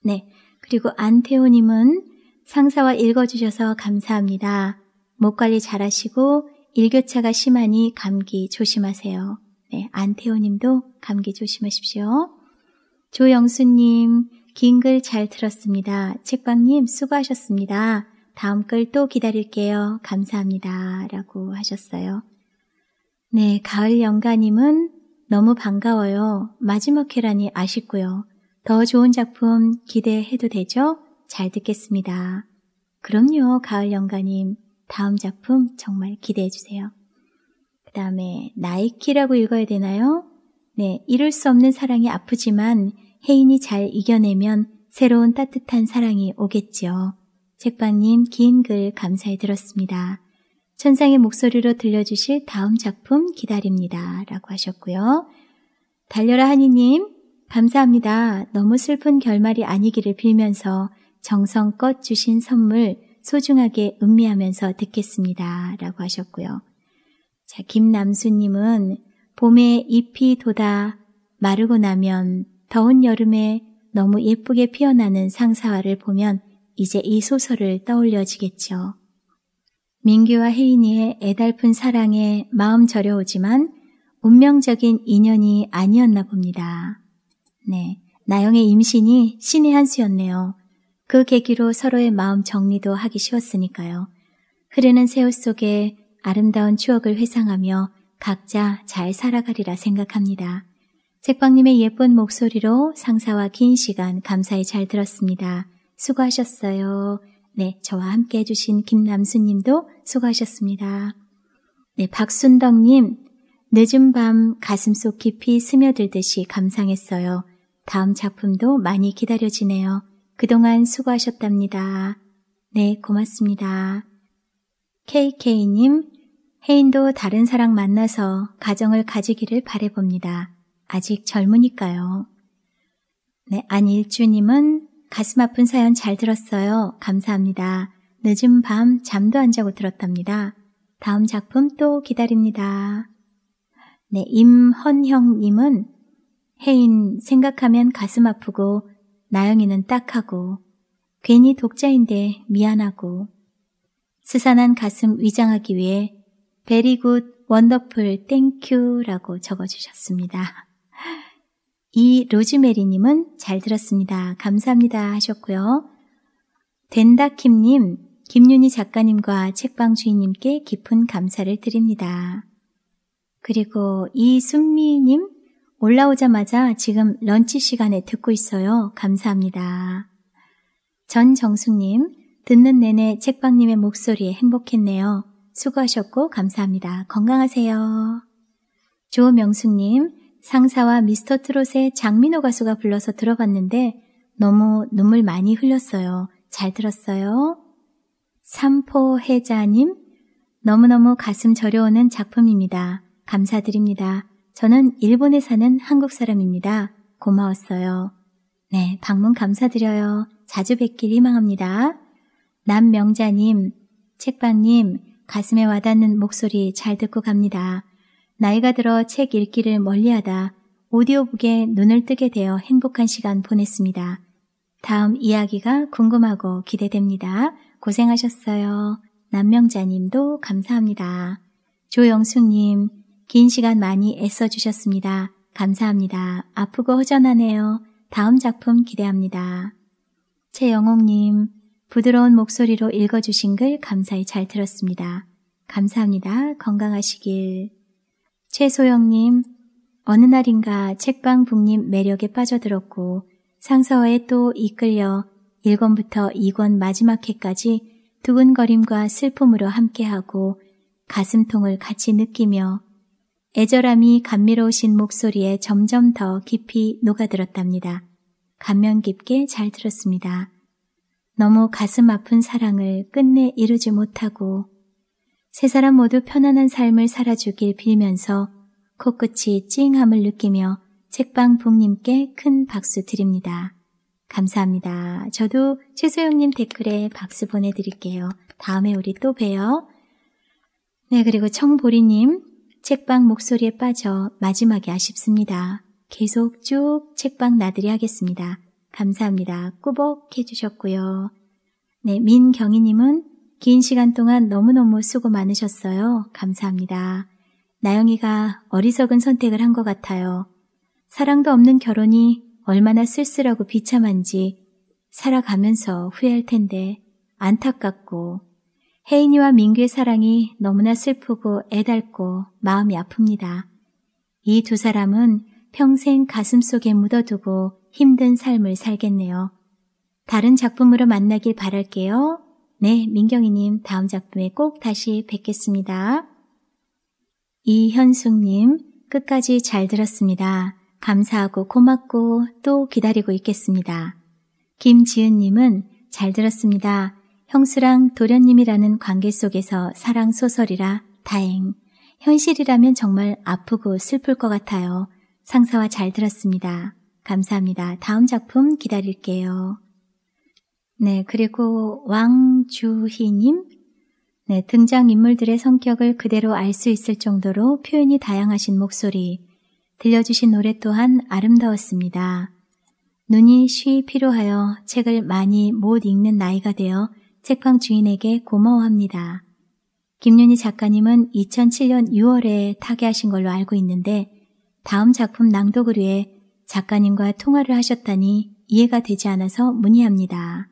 네. 그리고 안태호님은 상사와 읽어주셔서 감사합니다. 목 관리 잘 하시고 일교차가 심하니 감기 조심하세요. 네. 안태호님도 감기 조심하십시오. 조영수님, 긴글잘 들었습니다. 책방님 수고하셨습니다. 다음 글 또 기다릴게요. 감사합니다. 라고 하셨어요. 네, 가을 영가님은 너무 반가워요. 마지막 회라니 아쉽고요. 더 좋은 작품 기대해도 되죠? 잘 듣겠습니다. 그럼요, 가을 영가님. 다음 작품 정말 기대해 주세요. 그 다음에 나이키라고 읽어야 되나요? 네, 이룰 수 없는 사랑이 아프지만 혜인이 잘 이겨내면 새로운 따뜻한 사랑이 오겠지요. 책방님 긴 글 감사해 들었습니다. 천상의 목소리로 들려주실 다음 작품 기다립니다. 라고 하셨고요. 달려라 하니님, 감사합니다. 너무 슬픈 결말이 아니기를 빌면서 정성껏 주신 선물 소중하게 음미하면서 듣겠습니다. 라고 하셨고요. 자, 김남수님은 봄에 잎이 돋아 마르고 나면 더운 여름에 너무 예쁘게 피어나는 상사화를 보면 이제 이 소설을 떠올려지겠죠. 민규와 혜인이의 애달픈 사랑에 마음 저려오지만 운명적인 인연이 아니었나 봅니다. 네, 나영의 임신이 신의 한 수였네요. 그 계기로 서로의 마음 정리도 하기 쉬웠으니까요. 흐르는 세월 속에 아름다운 추억을 회상하며 각자 잘 살아가리라 생각합니다. 책방님의 예쁜 목소리로 상사와 긴 시간 감사히 잘 들었습니다. 수고하셨어요. 네, 저와 함께 해주신 김남수님도 수고하셨습니다. 네, 박순덕님, 늦은 밤 가슴속 깊이 스며들듯이 감상했어요. 다음 작품도 많이 기다려지네요. 그동안 수고하셨답니다. 네, 고맙습니다. KK님, 혜인도 다른 사람 만나서 가정을 가지기를 바래봅니다. 아직 젊으니까요. 네, 안일주님은 가슴 아픈 사연 잘 들었어요. 감사합니다. 늦은 밤 잠도 안 자고 들었답니다. 다음 작품 또 기다립니다. 네, 임헌형님은 혜인 생각하면 가슴 아프고 나영이는 딱하고 괜히 독자인데 미안하고 스산한 가슴 위장하기 위해 베리굿 원더풀 땡큐라고 적어주셨습니다. 이 로즈메리님은 잘 들었습니다. 감사합니다. 하셨고요. 덴다킴님 김윤희 작가님과 책방 주인님께 깊은 감사를 드립니다. 그리고 이순미님, 올라오자마자 지금 런치 시간에 듣고 있어요. 감사합니다. 전정숙님, 듣는 내내 책방님의 목소리에 행복했네요. 수고하셨고 감사합니다. 건강하세요. 조명숙님, 상사와 미스터 트롯의 장민호 가수가 불러서 들어봤는데 너무 눈물 많이 흘렸어요. 잘 들었어요? 삼포해자님, 너무너무 가슴 저려오는 작품입니다. 감사드립니다. 저는 일본에 사는 한국 사람입니다. 고마웠어요. 네, 방문 감사드려요. 자주 뵙길 희망합니다. 남명자님, 책방님, 가슴에 와닿는 목소리 잘 듣고 갑니다. 나이가 들어 책 읽기를 멀리하다 오디오북에 눈을 뜨게 되어 행복한 시간 보냈습니다. 다음 이야기가 궁금하고 기대됩니다. 고생하셨어요. 남명자님도 감사합니다. 조영숙님, 긴 시간 많이 애써주셨습니다. 감사합니다. 아프고 허전하네요. 다음 작품 기대합니다. 최영옥님, 부드러운 목소리로 읽어주신 글 감사히 잘 들었습니다. 감사합니다. 건강하시길. 최소영님, 어느 날인가 책방 북님 매력에 빠져들었고 상서에 또 이끌려 1권부터 2권 마지막 회까지 두근거림과 슬픔으로 함께하고 가슴통을 같이 느끼며 애절함이 감미로우신 목소리에 점점 더 깊이 녹아들었답니다. 감명 깊게 잘 들었습니다. 너무 가슴 아픈 사랑을 끝내 이루지 못하고 세 사람 모두 편안한 삶을 살아주길 빌면서 코끝이 찡함을 느끼며 책방 북님께 큰 박수 드립니다. 감사합니다. 저도 최소영님 댓글에 박수 보내드릴게요. 다음에 우리 또 봬요. 네, 그리고 청보리님, 책방 목소리에 빠져 마지막에 아쉽습니다. 계속 쭉 책방 나들이 하겠습니다. 감사합니다. 꾸벅 해주셨고요. 네, 민경희님은 긴 시간 동안 너무너무 수고 많으셨어요. 감사합니다. 나영이가 어리석은 선택을 한 것 같아요. 사랑도 없는 결혼이 얼마나 쓸쓸하고 비참한지 살아가면서 후회할 텐데 안타깝고 혜인이와 민규의 사랑이 너무나 슬프고 애달고 마음이 아픕니다. 이 두 사람은 평생 가슴 속에 묻어두고 힘든 삶을 살겠네요. 다른 작품으로 만나길 바랄게요. 네, 민경이님 다음 작품에 꼭 다시 뵙겠습니다. 이현숙님 끝까지 잘 들었습니다. 감사하고 고맙고 또 기다리고 있겠습니다. 김지은님은 잘 들었습니다. 형수랑 도련님이라는 관계 속에서 사랑 소설이라 다행. 현실이라면 정말 아프고 슬플 것 같아요. 상사와 잘 들었습니다. 감사합니다. 다음 작품 기다릴게요. 네, 그리고 왕주희님. 네, 등장인물들의 성격을 그대로 알 수 있을 정도로 표현이 다양하신 목소리. 들려주신 노래 또한 아름다웠습니다. 눈이 쉬필요하여 책을 많이 못 읽는 나이가 되어 책방 주인에게 고마워합니다. 김윤희 작가님은 2007년 6월에 타계하신 걸로 알고 있는데 다음 작품 낭독을 위해 작가님과 통화를 하셨다니 이해가 되지 않아서 문의합니다.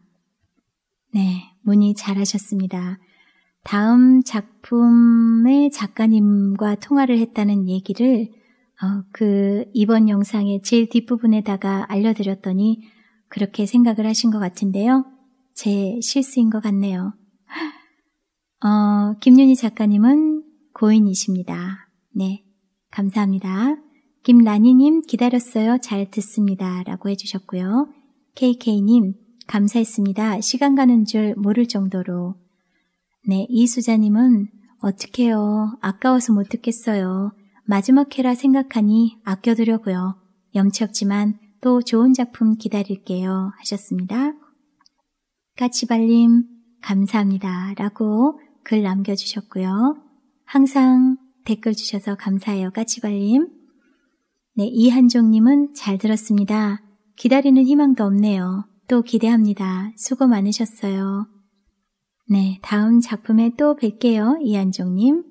네, 문의 잘하셨습니다. 다음 작품의 작가님과 통화를 했다는 얘기를 어, 그 이번 영상의 제일 뒷부분에다가 알려드렸더니 그렇게 생각을 하신 것 같은데요. 제 실수인 것 같네요. 어, 김윤희 작가님은 고인이십니다. 네, 감사합니다. 김라니님 기다렸어요. 잘 듣습니다. 라고 해주셨고요. KK님, 감사했습니다. 시간 가는 줄 모를 정도로. 네, 이수자님은 어떡해요. 아까워서 못 듣겠어요. 마지막 회라 생각하니 아껴두려고요. 염치 없지만 또 좋은 작품 기다릴게요. 하셨습니다. 까치발님, 감사합니다. 라고 글 남겨주셨고요. 항상 댓글 주셔서 감사해요. 까치발님. 네, 이한종님은 잘 들었습니다. 기다리는 희망도 없네요. 또 기대합니다. 수고 많으셨어요. 네, 다음 작품에 또 뵐게요. 이한종님,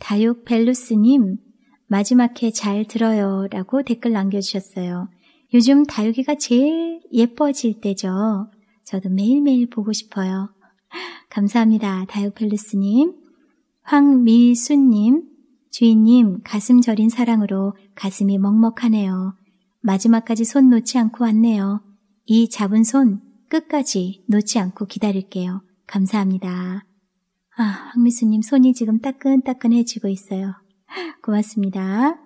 다육 벨루스님, 마지막에 잘 들어요. 라고 댓글 남겨주셨어요. 요즘 다육이가 제일 예뻐질 때죠. 저도 매일매일 보고 싶어요. 감사합니다. 다육벨루스님 황미수님, 주인님, 가슴 저린 사랑으로 가슴이 먹먹하네요. 마지막까지 손 놓지 않고 왔네요. 이 잡은 손 끝까지 놓지 않고 기다릴게요. 감사합니다. 아, 황미수님 손이 지금 따끈따끈해지고 있어요. 고맙습니다.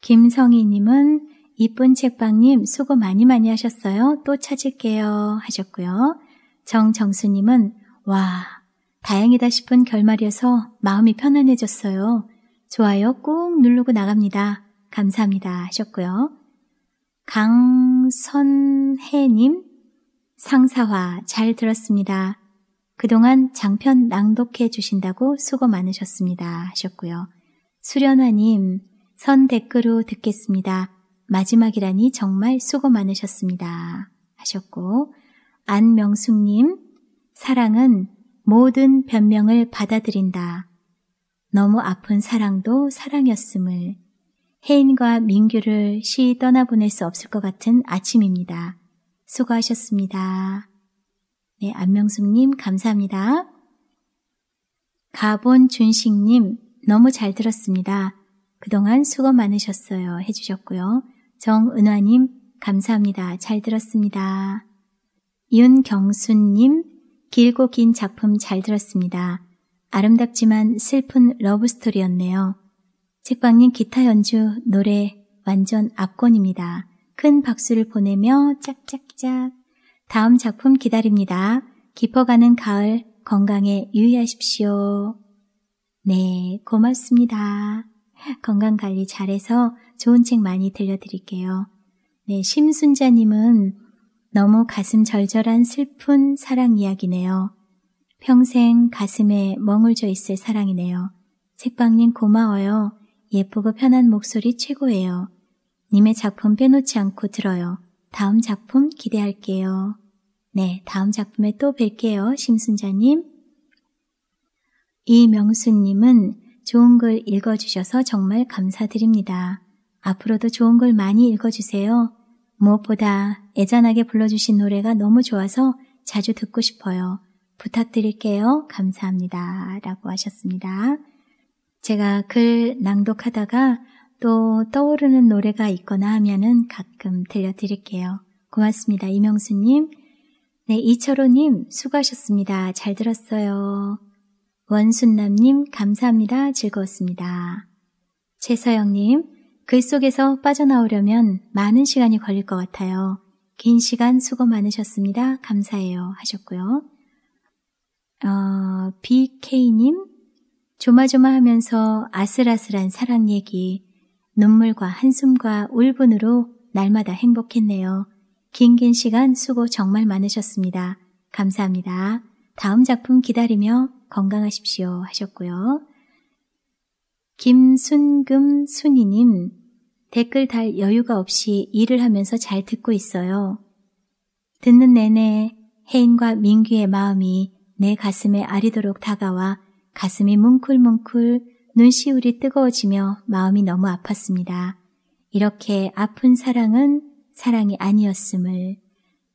김성희님은 이쁜 책방님 수고 많이 많이 하셨어요. 또 찾을게요. 하셨고요. 정정수님은 와, 다행이다 싶은 결말이어서 마음이 편안해졌어요. 좋아요 꾹 누르고 나갑니다. 감사합니다. 하셨고요. 강선혜님 상사화 잘 들었습니다. 그동안 장편 낭독해 주신다고 수고 많으셨습니다 하셨고요. 수련화님 선 댓글로 듣겠습니다. 마지막이라니 정말 수고 많으셨습니다 하셨고 안명숙님 사랑은 모든 변명을 받아들인다. 너무 아픈 사랑도 사랑이었음을 혜인과 민규를 시 떠나보낼 수 없을 것 같은 아침입니다. 수고하셨습니다. 네, 안명숙님 감사합니다. 가본준식님 너무 잘 들었습니다. 그동안 수고 많으셨어요 해주셨고요. 정은화님 감사합니다. 잘 들었습니다. 윤경순님 길고 긴 작품 잘 들었습니다. 아름답지만 슬픈 러브스토리였네요. 책방님 기타 연주, 노래 완전 압권입니다. 큰 박수를 보내며 짝짝짝. 다음 작품 기다립니다. 깊어가는 가을 건강에 유의하십시오. 네, 고맙습니다. 건강 관리 잘해서 좋은 책 많이 들려드릴게요. 네, 심순자님은 너무 가슴 절절한 슬픈 사랑 이야기네요. 평생 가슴에 머물져 있을 사랑이네요. 책방님 고마워요. 예쁘고 편한 목소리 최고예요. 님의 작품 빼놓지 않고 들어요. 다음 작품 기대할게요. 네, 다음 작품에 또 뵐게요. 심순자님. 이명수님은 좋은 글 읽어주셔서 정말 감사드립니다. 앞으로도 좋은 글 많이 읽어주세요. 무엇보다 애잔하게 불러주신 노래가 너무 좋아서 자주 듣고 싶어요. 부탁드릴게요. 감사합니다. 라고 하셨습니다. 제가 글 낭독하다가 또 떠오르는 노래가 있거나 하면은 가끔 들려드릴게요. 고맙습니다. 이명수님. 네, 이철호님, 수고하셨습니다. 잘 들었어요. 원순남님, 감사합니다. 즐거웠습니다. 최서영님, 글 속에서 빠져나오려면 많은 시간이 걸릴 것 같아요. 긴 시간 수고 많으셨습니다. 감사해요. 하셨고요. 어, BK님, 조마조마하면서 아슬아슬한 사랑 얘기, 눈물과 한숨과 울분으로 날마다 행복했네요. 긴긴 시간 수고 정말 많으셨습니다. 감사합니다. 다음 작품 기다리며 건강하십시오 하셨고요. 김순금 순이님 댓글 달 여유가 없이 일을 하면서 잘 듣고 있어요. 듣는 내내 혜인과 민규의 마음이 내 가슴에 아리도록 다가와 가슴이 뭉클뭉클 눈시울이 뜨거워지며 마음이 너무 아팠습니다. 이렇게 아픈 사랑은 사랑이 아니었음을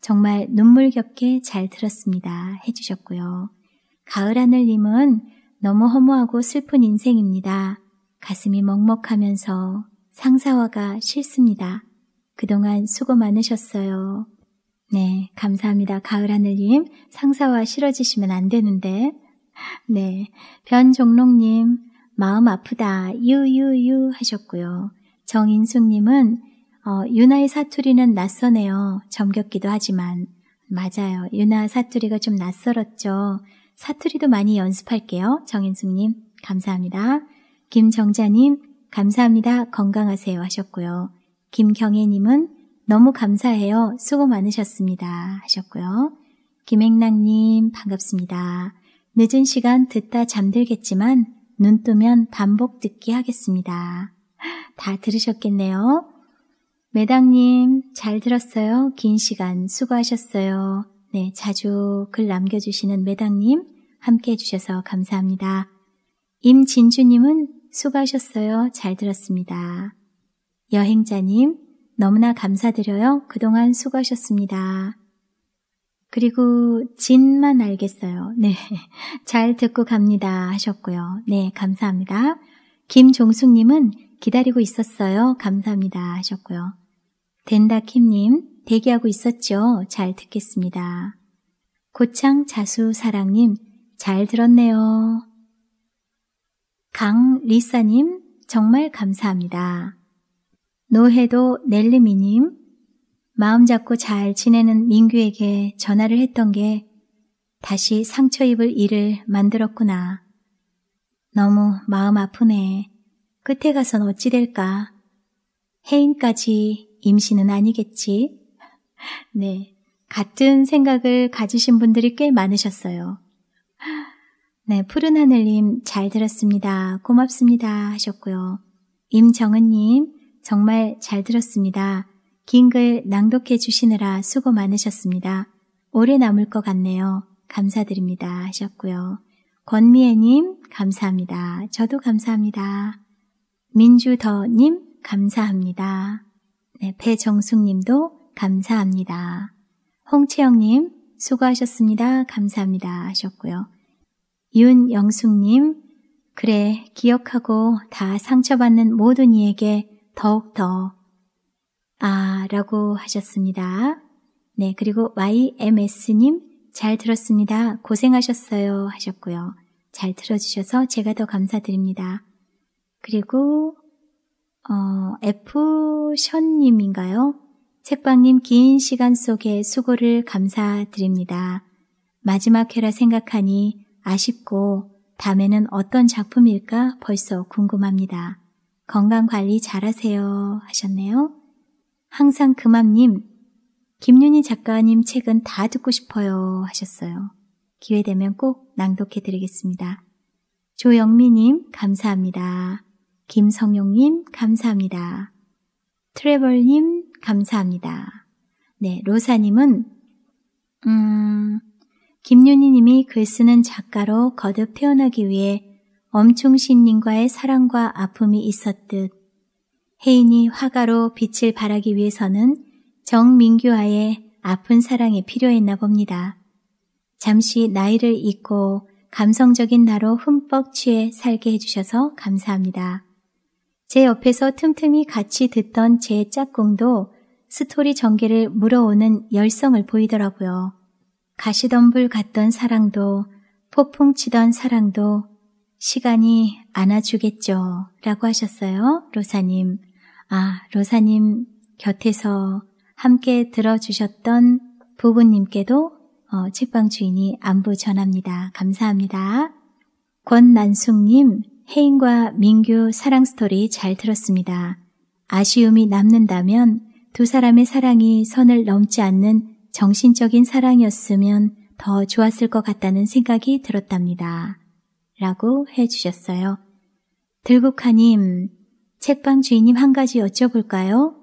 정말 눈물겹게 잘 들었습니다. 해주셨고요. 가을하늘님은 너무 허무하고 슬픈 인생입니다. 가슴이 먹먹하면서 상사화가 싫습니다. 그동안 수고 많으셨어요. 네, 감사합니다. 가을하늘님, 상사화 싫어지시면 안 되는데, 네. 변종록님, 마음 아프다, 유유유 하셨고요. 정인숙님은, 어, 유나의 사투리는 낯서네요. 정겹기도 하지만. 맞아요. 유나 사투리가 좀 낯설었죠. 사투리도 많이 연습할게요. 정인숙님, 감사합니다. 김정자님, 감사합니다. 건강하세요. 하셨고요. 김경애님은 너무 감사해요. 수고 많으셨습니다. 하셨고요. 김행랑님, 반갑습니다. 늦은 시간 듣다 잠들겠지만 눈 뜨면 반복 듣기 하겠습니다. 다 들으셨겠네요. 매당님, 잘 들었어요. 긴 시간 수고하셨어요. 네, 자주 글 남겨주시는 매당님, 함께 해주셔서 감사합니다. 임진주님은 수고하셨어요. 잘 들었습니다. 여행자님, 너무나 감사드려요. 그동안 수고하셨습니다. 그리고 진만 알겠어요. 네. 잘 듣고 갑니다. 하셨고요. 네. 감사합니다. 김종숙님은 기다리고 있었어요. 감사합니다. 하셨고요. 된다킴님, 대기하고 있었죠? 잘 듣겠습니다. 고창 자수사랑님, 잘 들었네요. 강리사님, 정말 감사합니다. 노해도 넬리미님, 마음 잡고 잘 지내는 민규에게 전화를 했던 게 다시 상처 입을 일을 만들었구나. 너무 마음 아프네. 끝에 가선 어찌 될까? 해인까지 임신은 아니겠지? 네. 같은 생각을 가지신 분들이 꽤 많으셨어요. 네, 푸른 하늘님 잘 들었습니다. 고맙습니다. 하셨고요. 임정은님 정말 잘 들었습니다. 긴글 낭독해 주시느라 수고 많으셨습니다. 오래 남을 것 같네요. 감사드립니다. 하셨고요. 권미애님, 감사합니다. 저도 감사합니다. 민주더님, 감사합니다. 네, 배정숙님도 감사합니다. 홍채영님, 수고하셨습니다. 감사합니다. 하셨고요. 윤영숙님, 그래, 기억하고 다 상처받는 모든 이에게 더욱더 아 라고 하셨습니다. 네, 그리고 YMS님 잘 들었습니다. 고생하셨어요 하셨고요. 잘 들어주셔서 제가 더 감사드립니다. 그리고 어, F션님인가요? 책방님 긴 시간 속에 수고를 감사드립니다. 마지막 회라 생각하니 아쉽고 다음에는 어떤 작품일까 벌써 궁금합니다. 건강 관리 잘하세요 하셨네요. 항상 금암님, 그 김윤희 작가님 책은 다 듣고 싶어요 하셨어요. 기회되면 꼭 낭독해 드리겠습니다. 조영미님, 감사합니다. 김성용님, 감사합니다. 트레벌님, 감사합니다. 네, 로사님은, 음, 김윤희님이 글 쓰는 작가로 거듭 태어나기 위해 엄충신님과의 사랑과 아픔이 있었듯 혜인이 화가로 빛을 발하기 위해서는 정민규와의 아픈 사랑이 필요했나 봅니다. 잠시 나이를 잊고 감성적인 나로 흠뻑 취해 살게 해주셔서 감사합니다. 제 옆에서 틈틈이 같이 듣던 제 짝꿍도 스토리 전개를 물어오는 열성을 보이더라고요. 가시덤불 같던 사랑도 폭풍치던 사랑도 시간이 안아주겠죠 라고 하셨어요, 로사님. 아, 로사님 곁에서 함께 들어주셨던 부부님께도 어, 책방 주인이 안부 전합니다. 감사합니다. 권난숙님, 혜인과 민규 사랑 스토리 잘 들었습니다. 아쉬움이 남는다면 두 사람의 사랑이 선을 넘지 않는 정신적인 사랑이었으면 더 좋았을 것 같다는 생각이 들었답니다. 라고 해주셨어요. 들국하님, 책방 주인님 한 가지 여쭤볼까요?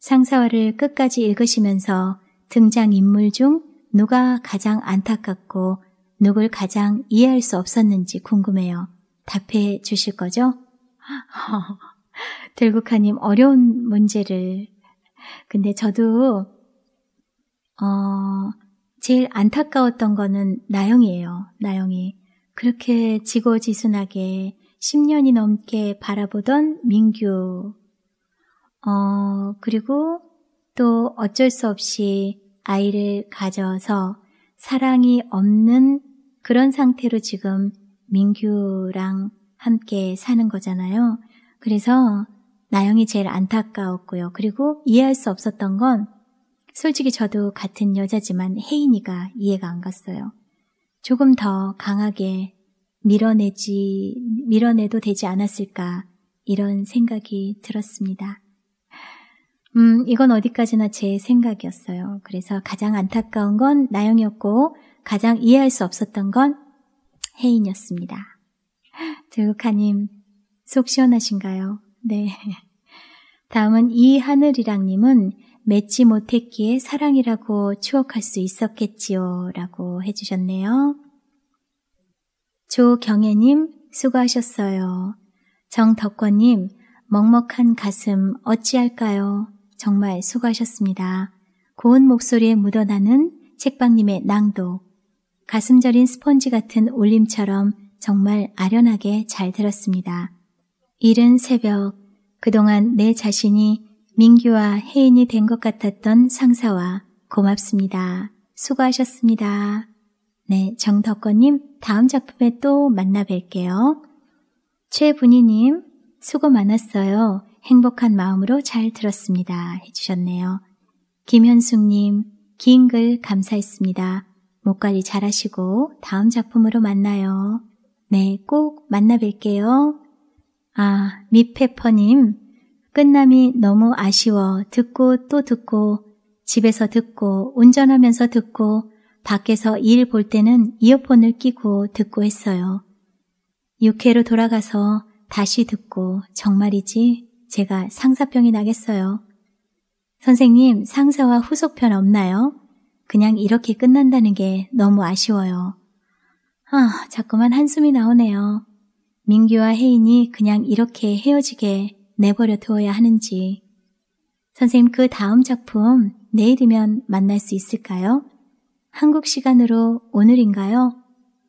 상사화를 끝까지 읽으시면서 등장인물 중 누가 가장 안타깝고 누굴 가장 이해할 수 없었는지 궁금해요. 답해 주실 거죠? 들국하님 어려운 문제를 근데 저도 어 제일 안타까웠던 거는 나영이에요. 나영이 그렇게 지고지순하게 10년이 넘게 바라보던 민규. 어, 그리고 또 어쩔 수 없이 아이를 가져서 사랑이 없는 그런 상태로 지금 민규랑 함께 사는 거잖아요. 그래서 나영이 제일 안타까웠고요. 그리고 이해할 수 없었던 건 솔직히 저도 같은 여자지만 혜인이가 이해가 안 갔어요. 조금 더 강하게 밀어내지, 밀어내도 되지 않았을까, 이런 생각이 들었습니다. 음, 이건 어디까지나 제 생각이었어요. 그래서 가장 안타까운 건 나영이었고, 가장 이해할 수 없었던 건 혜인이었습니다. 들국하님, 속 시원하신가요? 네. 다음은 이하늘이랑님은 맺지 못했기에 사랑이라고 추억할 수 있었겠지요. 라고 해주셨네요. 조경혜님 수고하셨어요. 정덕권님 먹먹한 가슴 어찌할까요? 정말 수고하셨습니다. 고운 목소리에 묻어나는 책방님의 낭독. 가슴 저린 스펀지 같은 울림처럼 정말 아련하게 잘 들었습니다. 이른 새벽, 그동안 내 자신이 민규와 혜인이 된 것 같았던 상사와 고맙습니다. 수고하셨습니다. 네, 정덕권님 다음 작품에 또 만나 뵐게요. 최분희님, 수고 많았어요. 행복한 마음으로 잘 들었습니다. 해주셨네요. 김현숙님, 긴 글 감사했습니다. 목관리 잘하시고 다음 작품으로 만나요. 네, 꼭 만나 뵐게요. 아, 미페퍼님, 끝남이 너무 아쉬워. 듣고 또 듣고, 집에서 듣고, 운전하면서 듣고, 밖에서 일 볼 때는 이어폰을 끼고 듣고 했어요. 6회로 돌아가서 다시 듣고 정말이지 제가 상사병이 나겠어요. 선생님, 상사와 후속편 없나요? 그냥 이렇게 끝난다는 게 너무 아쉬워요. 아, 자꾸만 한숨이 나오네요. 민규와 혜인이 그냥 이렇게 헤어지게 내버려 두어야 하는지. 선생님, 그 다음 작품 내일이면 만날 수 있을까요? 한국 시간으로 오늘인가요?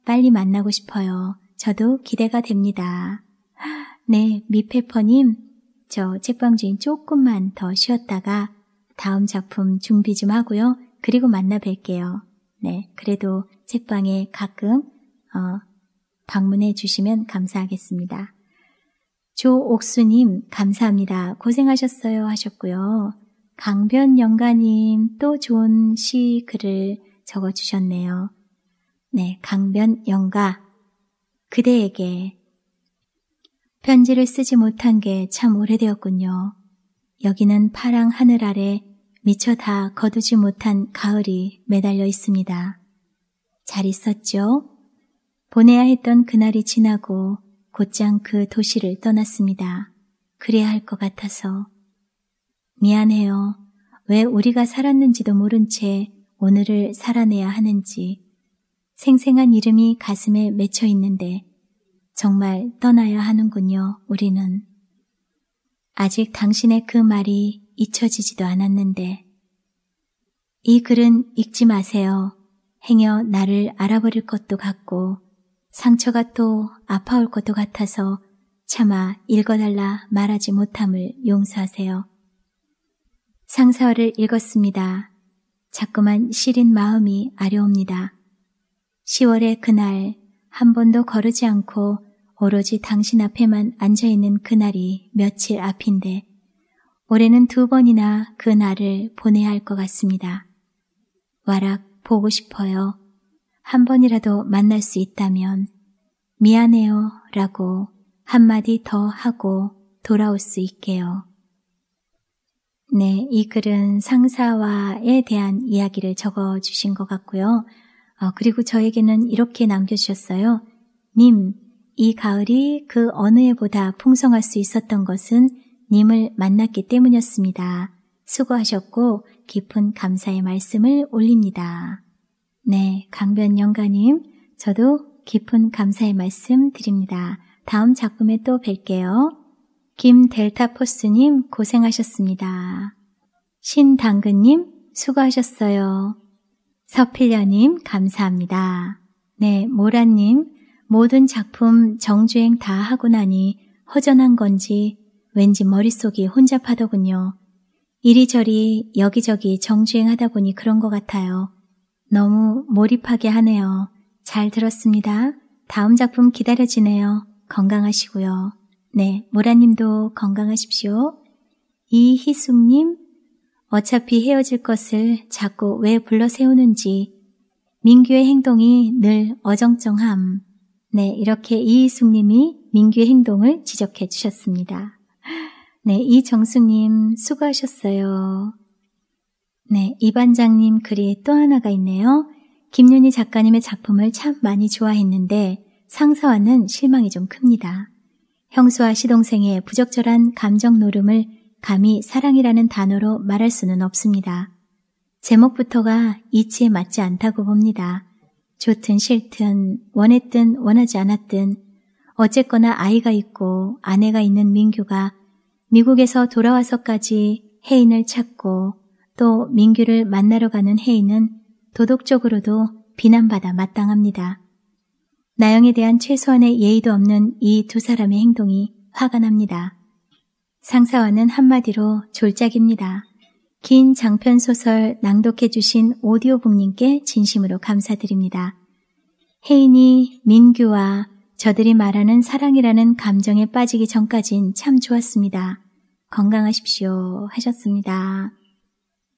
빨리 만나고 싶어요. 저도 기대가 됩니다. 네, 미페퍼님. 저 책방 주인 조금만 더 쉬었다가 다음 작품 준비 좀 하고요. 그리고 만나 뵐게요. 네, 그래도 책방에 가끔 어, 방문해 주시면 감사하겠습니다. 조옥수님 감사합니다. 고생하셨어요 하셨고요. 강변영가님 또 좋은 시 글을 적어주셨네요. 네, 강변 영가. 그대에게. 편지를 쓰지 못한 게 참 오래되었군요. 여기는 파랑 하늘 아래 미처 다 거두지 못한 가을이 매달려 있습니다. 잘 있었죠? 보내야 했던 그날이 지나고 곧장 그 도시를 떠났습니다. 그래야 할 것 같아서. 미안해요. 왜 우리가 살았는지도 모른 채 오늘을 살아내야 하는지 생생한 이름이 가슴에 맺혀 있는데 정말 떠나야 하는군요, 우리는. 아직 당신의 그 말이 잊혀지지도 않았는데. 이 글은 읽지 마세요. 행여 나를 알아버릴 것도 같고 상처가 또 아파올 것도 같아서 차마 읽어달라 말하지 못함을 용서하세요. 상사화를 읽었습니다. 자꾸만 시린 마음이 아려옵니다. 10월의 그날 한 번도 거르지 않고 오로지 당신 앞에만 앉아있는 그날이 며칠 앞인데 올해는 두 번이나 그 날을 보내야 할 것 같습니다. 와락 보고 싶어요. 한 번이라도 만날 수 있다면 미안해요 라고 한마디 더 하고 돌아올 수 있게요. 네, 이 글은 상사와에 대한 이야기를 적어 주신 것 같고요. 어, 그리고 저에게는 이렇게 남겨주셨어요. 님, 이 가을이 그 어느 해보다 풍성할 수 있었던 것은 님을 만났기 때문이었습니다. 수고하셨고 깊은 감사의 말씀을 올립니다. 네, 강변영가님, 저도 깊은 감사의 말씀 드립니다. 다음 작품에 또 뵐게요. 김델타포스님 고생하셨습니다. 신당근님 수고하셨어요. 서필려님 감사합니다. 네, 모란님 모든 작품 정주행 다 하고 나니 허전한 건지 왠지 머릿속이 혼잡하더군요. 이리저리 여기저기 정주행하다 보니 그런 것 같아요. 너무 몰입하게 하네요. 잘 들었습니다. 다음 작품 기다려지네요. 건강하시고요. 네, 모라님도 건강하십시오. 이희숙님, 어차피 헤어질 것을 자꾸 왜 불러 세우는지, 민규의 행동이 늘 어정쩡함. 네, 이렇게 이희숙님이 민규의 행동을 지적해 주셨습니다. 네, 이정수님 수고하셨어요. 네, 이반장님 글이 또 하나가 있네요. 김윤희 작가님의 작품을 참 많이 좋아했는데 상사와는 실망이 좀 큽니다. 형수와 시동생의 부적절한 감정 노름을 감히 사랑이라는 단어로 말할 수는 없습니다. 제목부터가 이치에 맞지 않다고 봅니다. 좋든 싫든, 원했든 원하지 않았든, 어쨌거나 아이가 있고 아내가 있는 민규가 미국에서 돌아와서까지 혜인을 찾고 또 민규를 만나러 가는 혜인은 도덕적으로도 비난받아 마땅합니다. 나영에 대한 최소한의 예의도 없는 이 두 사람의 행동이 화가 납니다. 상사와는 한마디로 졸작입니다. 긴 장편 소설 낭독해 주신 오디오북님께 진심으로 감사드립니다. 혜인이 민규와 저들이 말하는 사랑이라는 감정에 빠지기 전까진 참 좋았습니다. 건강하십시오 하셨습니다.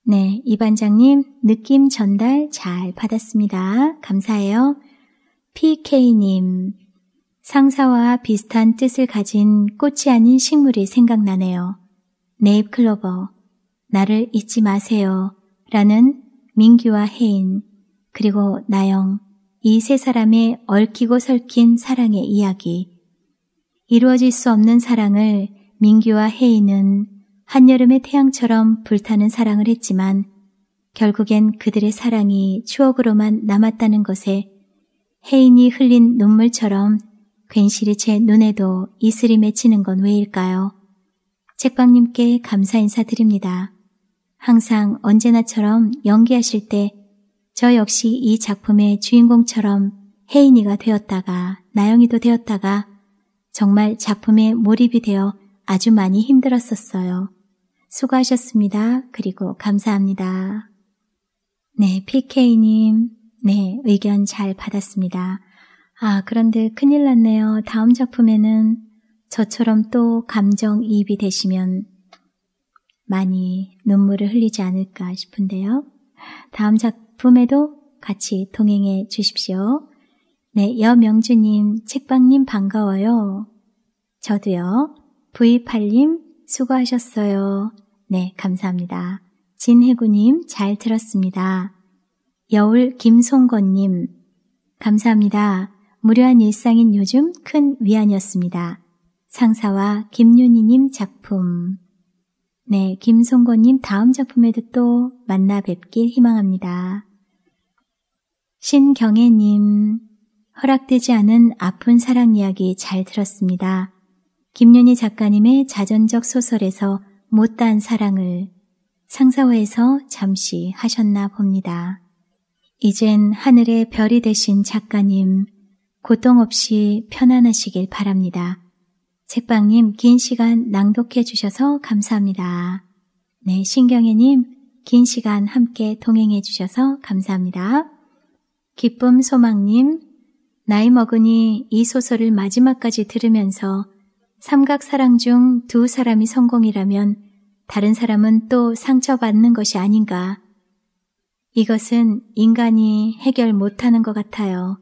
네, 이 반장님 느낌 전달 잘 받았습니다. 감사해요. PK님, 상사와 비슷한 뜻을 가진 꽃이 아닌 식물이 생각나네요. 네잎클로버, 나를 잊지 마세요. 라는 민규와 혜인, 그리고 나영, 이 세 사람의 얽히고 설킨 사랑의 이야기. 이루어질 수 없는 사랑을 민규와 혜인은 한여름의 태양처럼 불타는 사랑을 했지만 결국엔 그들의 사랑이 추억으로만 남았다는 것에 해인이 흘린 눈물처럼 괜시리 제 눈에도 이슬이 맺히는 건 왜일까요? 책방님께 감사 인사드립니다. 항상 언제나처럼 연기하실 때 저 역시 이 작품의 주인공처럼 혜인이가 되었다가 나영이도 되었다가 정말 작품에 몰입이 되어 아주 많이 힘들었었어요. 수고하셨습니다. 그리고 감사합니다. 네, PK님 네, 의견 잘 받았습니다. 아, 그런데 큰일 났네요. 다음 작품에는 저처럼 또 감정이입이 되시면 많이 눈물을 흘리지 않을까 싶은데요. 다음 작품에도 같이 동행해 주십시오. 네, 여명주님, 책방님 반가워요. 저도요. V8님 수고하셨어요. 네, 감사합니다. 진해구님 잘 들었습니다. 여울 김송건님, 감사합니다. 무료한 일상인 요즘 큰 위안이었습니다. 상사와 김윤희님 작품. 네, 김송건님 다음 작품에도 또 만나 뵙길 희망합니다. 신경혜님 허락되지 않은 아픈 사랑 이야기 잘 들었습니다. 김윤희 작가님의 자전적 소설에서 못다한 사랑을 상사회에서 잠시 하셨나 봅니다. 이젠 하늘의 별이 되신 작가님, 고통 없이 편안하시길 바랍니다. 책방님, 긴 시간 낭독해 주셔서 감사합니다. 네, 신경혜님긴 시간 함께 동행해 주셔서 감사합니다. 기쁨 소망님, 나이 먹으니 이 소설을 마지막까지 들으면서 삼각사랑 중 두 사람이 성공이라면 다른 사람은 또 상처받는 것이 아닌가 이것은 인간이 해결 못하는 것 같아요.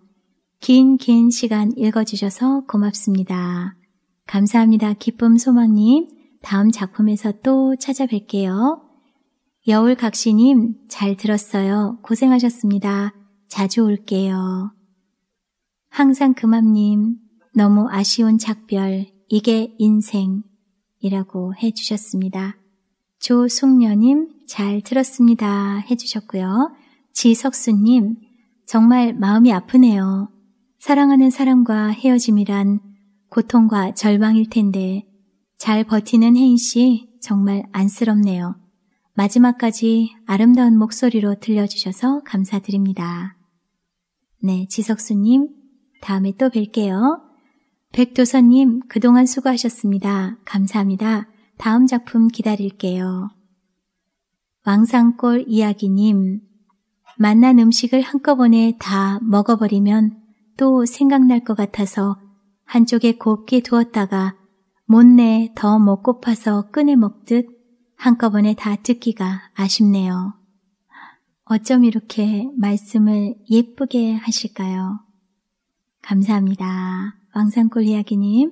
긴 긴 시간 읽어주셔서 고맙습니다. 감사합니다. 기쁨 소망님. 다음 작품에서 또 찾아뵐게요. 여울각시님, 잘 들었어요. 고생하셨습니다. 자주 올게요. 항상 금암님, 너무 아쉬운 작별, 이게 인생이라고 해주셨습니다. 조숙녀님, 잘 들었습니다. 해주셨고요. 지석수님, 정말 마음이 아프네요. 사랑하는 사람과 헤어짐이란 고통과 절망일 텐데, 잘 버티는 혜인 씨 정말 안쓰럽네요. 마지막까지 아름다운 목소리로 들려주셔서 감사드립니다. 네, 지석수님, 다음에 또 뵐게요. 백도선님, 그동안 수고하셨습니다. 감사합니다. 다음 작품 기다릴게요. 왕상골 이야기님, 만난 음식을 한꺼번에 다 먹어버리면 또 생각날 것 같아서 한쪽에 곱게 두었다가 못내 더 먹고 파서 꺼내 먹듯 한꺼번에 다 듣기가 아쉽네요. 어쩜 이렇게 말씀을 예쁘게 하실까요? 감사합니다. 왕산골 이야기님,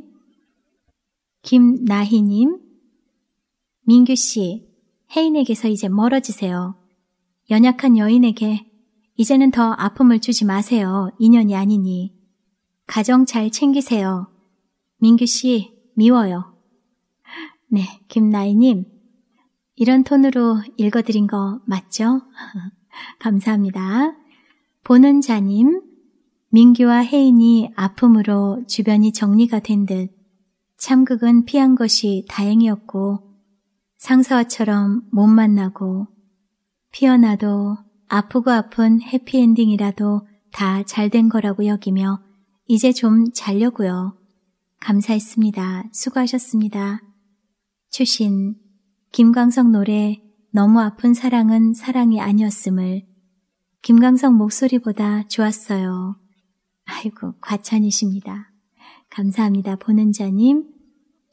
김나희님, 민규씨, 혜인에게서 이제 멀어지세요. 연약한 여인에게 이제는 더 아픔을 주지 마세요. 인연이 아니니. 가정 잘 챙기세요. 민규 씨, 미워요. 네, 김나희님. 이런 톤으로 읽어드린 거 맞죠? 감사합니다. 보는 자님, 민규와 혜인이 아픔으로 주변이 정리가 된 듯, 참극은 피한 것이 다행이었고, 상사와처럼 못 만나고 피어나도 아프고 아픈 해피엔딩이라도 다 잘된 거라고 여기며 이제 좀 자려고요. 감사했습니다. 수고하셨습니다. 출신 김광석 노래 너무 아픈 사랑은 사랑이 아니었음을 김광석 목소리보다 좋았어요. 아이고 과찬이십니다. 감사합니다. 보는 자님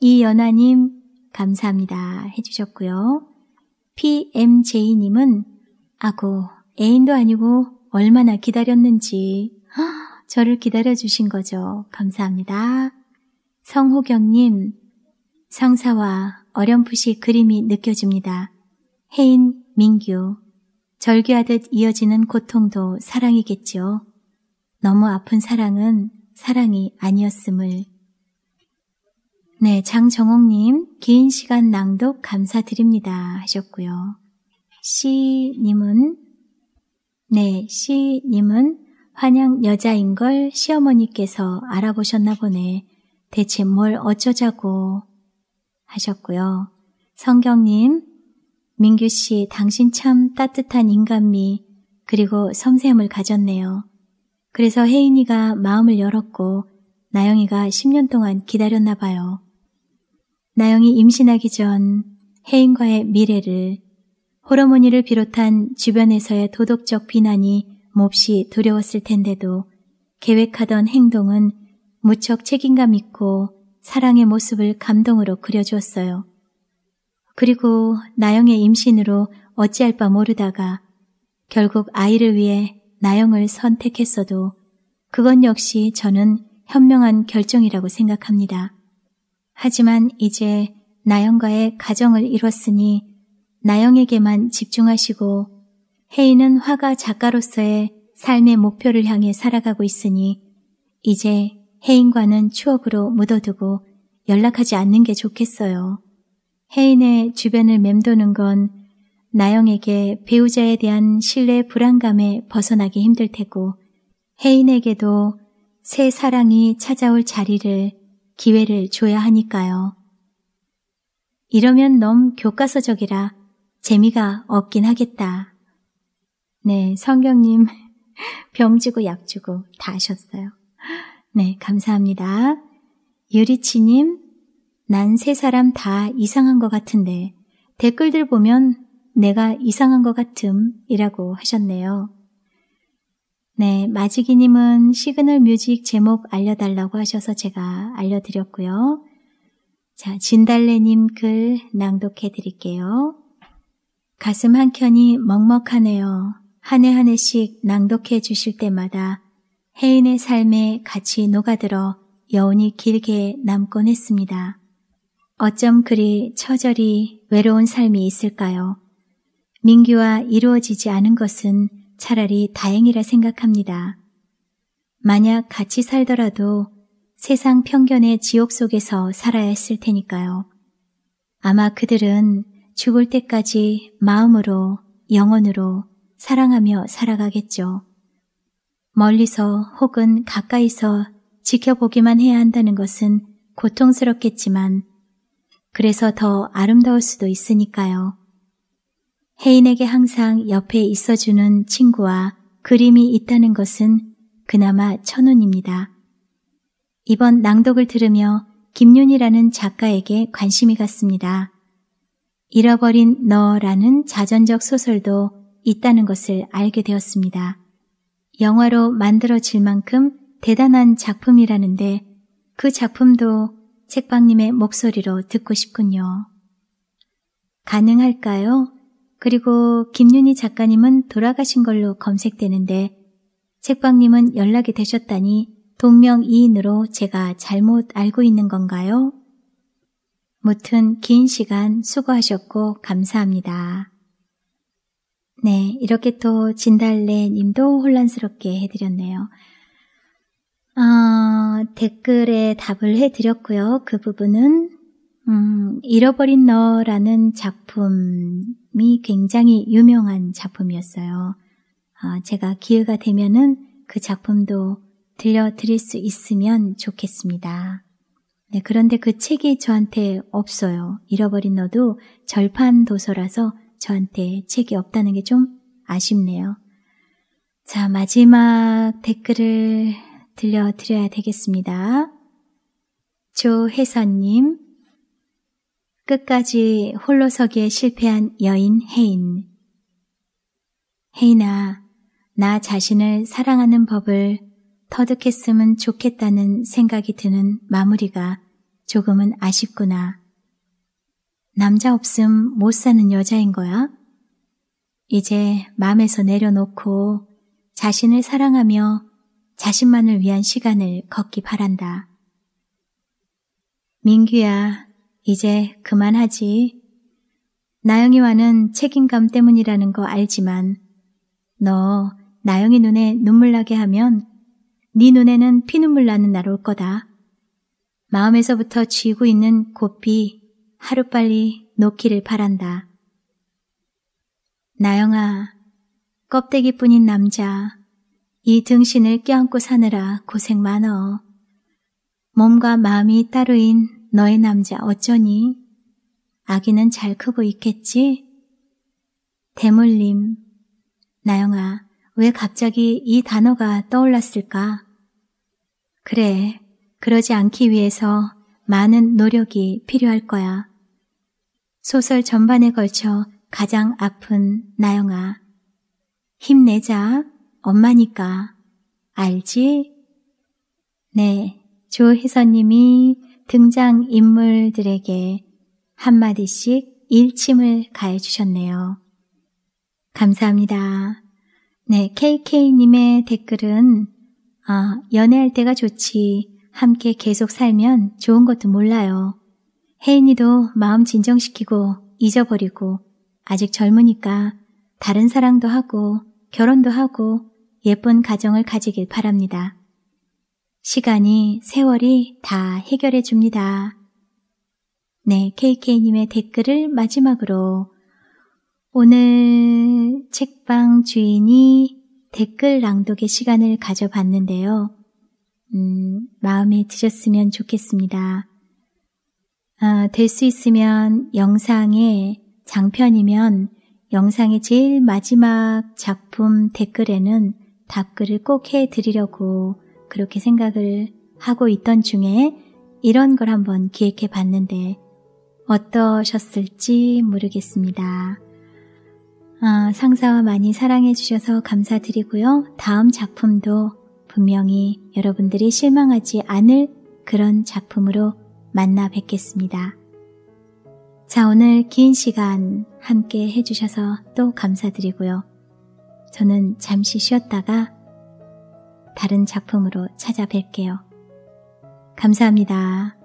이연하님 감사합니다 해주셨고요. PMJ님은 아고 애인도 아니고 얼마나 기다렸는지 저를 기다려주신 거죠. 감사합니다. 성호경님 상사와 어렴풋이 그림이 느껴집니다. 혜인, 민규 절규하듯 이어지는 고통도 사랑이겠죠 너무 아픈 사랑은 사랑이 아니었음을 네, 장정옥님, 긴 시간 낭독 감사드립니다. 하셨고요. C님은, 네, C님은 환영 여자인 걸 시어머니께서 알아보셨나 보네. 대체 뭘 어쩌자고 하셨고요. 성경님, 민규 씨, 당신 참 따뜻한 인간미, 그리고 섬세함을 가졌네요. 그래서 혜인이가 마음을 열었고, 나영이가 10년 동안 기다렸나 봐요. 나영이 임신하기 전 혜인과의 미래를 호르몬이를 비롯한 주변에서의 도덕적 비난이 몹시 두려웠을 텐데도 계획하던 행동은 무척 책임감 있고 사랑의 모습을 감동으로 그려주었어요. 그리고 나영의 임신으로 어찌할 바 모르다가 결국 아이를 위해 나영을 선택했어도 그건 역시 저는 현명한 결정이라고 생각합니다. 하지만 이제 나영과의 가정을 이뤘으니 나영에게만 집중하시고 혜인은 화가 작가로서의 삶의 목표를 향해 살아가고 있으니 이제 혜인과는 추억으로 묻어두고 연락하지 않는 게 좋겠어요. 혜인의 주변을 맴도는 건 나영에게 배우자에 대한 신뢰 불안감에 벗어나기 힘들 테고 혜인에게도 새 사랑이 찾아올 자리를 기회를 줘야 하니까요. 이러면 너무 교과서적이라 재미가 없긴 하겠다. 네, 성경님 병주고 약주고 다 하셨어요. 네, 감사합니다. 유리치님, 난 세 사람 다 이상한 것 같은데 댓글들 보면 내가 이상한 것 같음이라고 하셨네요. 네, 마지기님은 시그널 뮤직 제목 알려달라고 하셔서 제가 알려드렸고요. 자, 진달래님 글 낭독해 드릴게요. 가슴 한켠이 먹먹하네요. 한 해 한해씩 낭독해 주실 때마다 혜인의 삶에 같이 녹아들어 여운이 길게 남곤 했습니다. 어쩜 그리 처절히 외로운 삶이 있을까요? 민규와 이루어지지 않은 것은 차라리 다행이라 생각합니다. 만약 같이 살더라도 세상 편견의 지옥 속에서 살아야 했을 테니까요. 아마 그들은 죽을 때까지 마음으로, 영혼으로 사랑하며 살아가겠죠. 멀리서 혹은 가까이서 지켜보기만 해야 한다는 것은 고통스럽겠지만 그래서 더 아름다울 수도 있으니까요. 혜인에게 항상 옆에 있어주는 친구와 그림이 있다는 것은 그나마 천운입니다. 이번 낭독을 들으며 김윤이라는 작가에게 관심이 갔습니다. 잃어버린 너라는 자전적 소설도 있다는 것을 알게 되었습니다. 영화로 만들어질 만큼 대단한 작품이라는데 그 작품도 책방님의 목소리로 듣고 싶군요. 가능할까요? 그리고 김윤희 작가님은 돌아가신 걸로 검색되는데 책방님은 연락이 되셨다니 동명이인으로 제가 잘못 알고 있는 건가요? 무튼 긴 시간 수고하셨고 감사합니다. 네, 이렇게 또 진달래 님도 혼란스럽게 해드렸네요. 어, 댓글에 답을 해드렸고요. 그 부분은 음, 잃어버린 너라는 작품이 굉장히 유명한 작품이었어요. 아, 제가 기회가 되면은 그 작품도 들려드릴 수 있으면 좋겠습니다. 네, 그런데 그 책이 저한테 없어요. 잃어버린 너도 절판 도서라서 저한테 책이 없다는 게 좀 아쉽네요. 자, 마지막 댓글을 들려드려야 되겠습니다. 조혜선님, 끝까지 홀로서기에 실패한 여인 헤인. 헤인아, 나 자신을 사랑하는 법을 터득했으면 좋겠다는 생각이 드는 마무리가 조금은 아쉽구나. 남자 없음 못 사는 여자인 거야? 이제 마음에서 내려놓고 자신을 사랑하며 자신만을 위한 시간을 걷기 바란다. 민규야, 이제 그만하지. 나영이와는 책임감 때문이라는 거 알지만 너 나영이 눈에 눈물 나게 하면 네 눈에는 피눈물 나는 날 올 거다. 마음에서부터 쥐고 있는 고삐 하루빨리 놓기를 바란다. 나영아, 껍데기뿐인 남자, 이 등신을 껴안고 사느라 고생 많어. 몸과 마음이 따로인 너의 남자 어쩌니? 아기는 잘 크고 있겠지? 대물림. 나영아, 왜 갑자기 이 단어가 떠올랐을까? 그래, 그러지 않기 위해서 많은 노력이 필요할 거야. 소설 전반에 걸쳐 가장 아픈 나영아. 힘내자, 엄마니까. 알지? 네, 조혜선님이 등장인물들에게 한마디씩 일침을 가해주셨네요. 감사합니다. 네, KK님의 댓글은, 아, 연애할 때가 좋지. 함께 계속 살면 좋은 것도 몰라요. 혜인이도 마음 진정시키고 잊어버리고 아직 젊으니까 다른 사랑도 하고 결혼도 하고 예쁜 가정을 가지길 바랍니다. 시간이, 세월이 다 해결해 줍니다. 네, KK님의 댓글을 마지막으로 오늘 책방 주인이 댓글 낭독의 시간을 가져봤는데요. 음, 마음에 드셨으면 좋겠습니다. 아, 될수 있으면 영상의 장편이면 영상의 제일 마지막 작품 댓글에는 답글을 꼭 해드리려고 그렇게 생각을 하고 있던 중에 이런 걸 한번 기획해 봤는데 어떠셨을지 모르겠습니다. 아, 상사와 많이 사랑해 주셔서 감사드리고요. 다음 작품도 분명히 여러분들이 실망하지 않을 그런 작품으로 만나 뵙겠습니다. 자, 오늘 긴 시간 함께 해주셔서 또 감사드리고요. 저는 잠시 쉬었다가 다른 작품으로 찾아뵐게요. 감사합니다.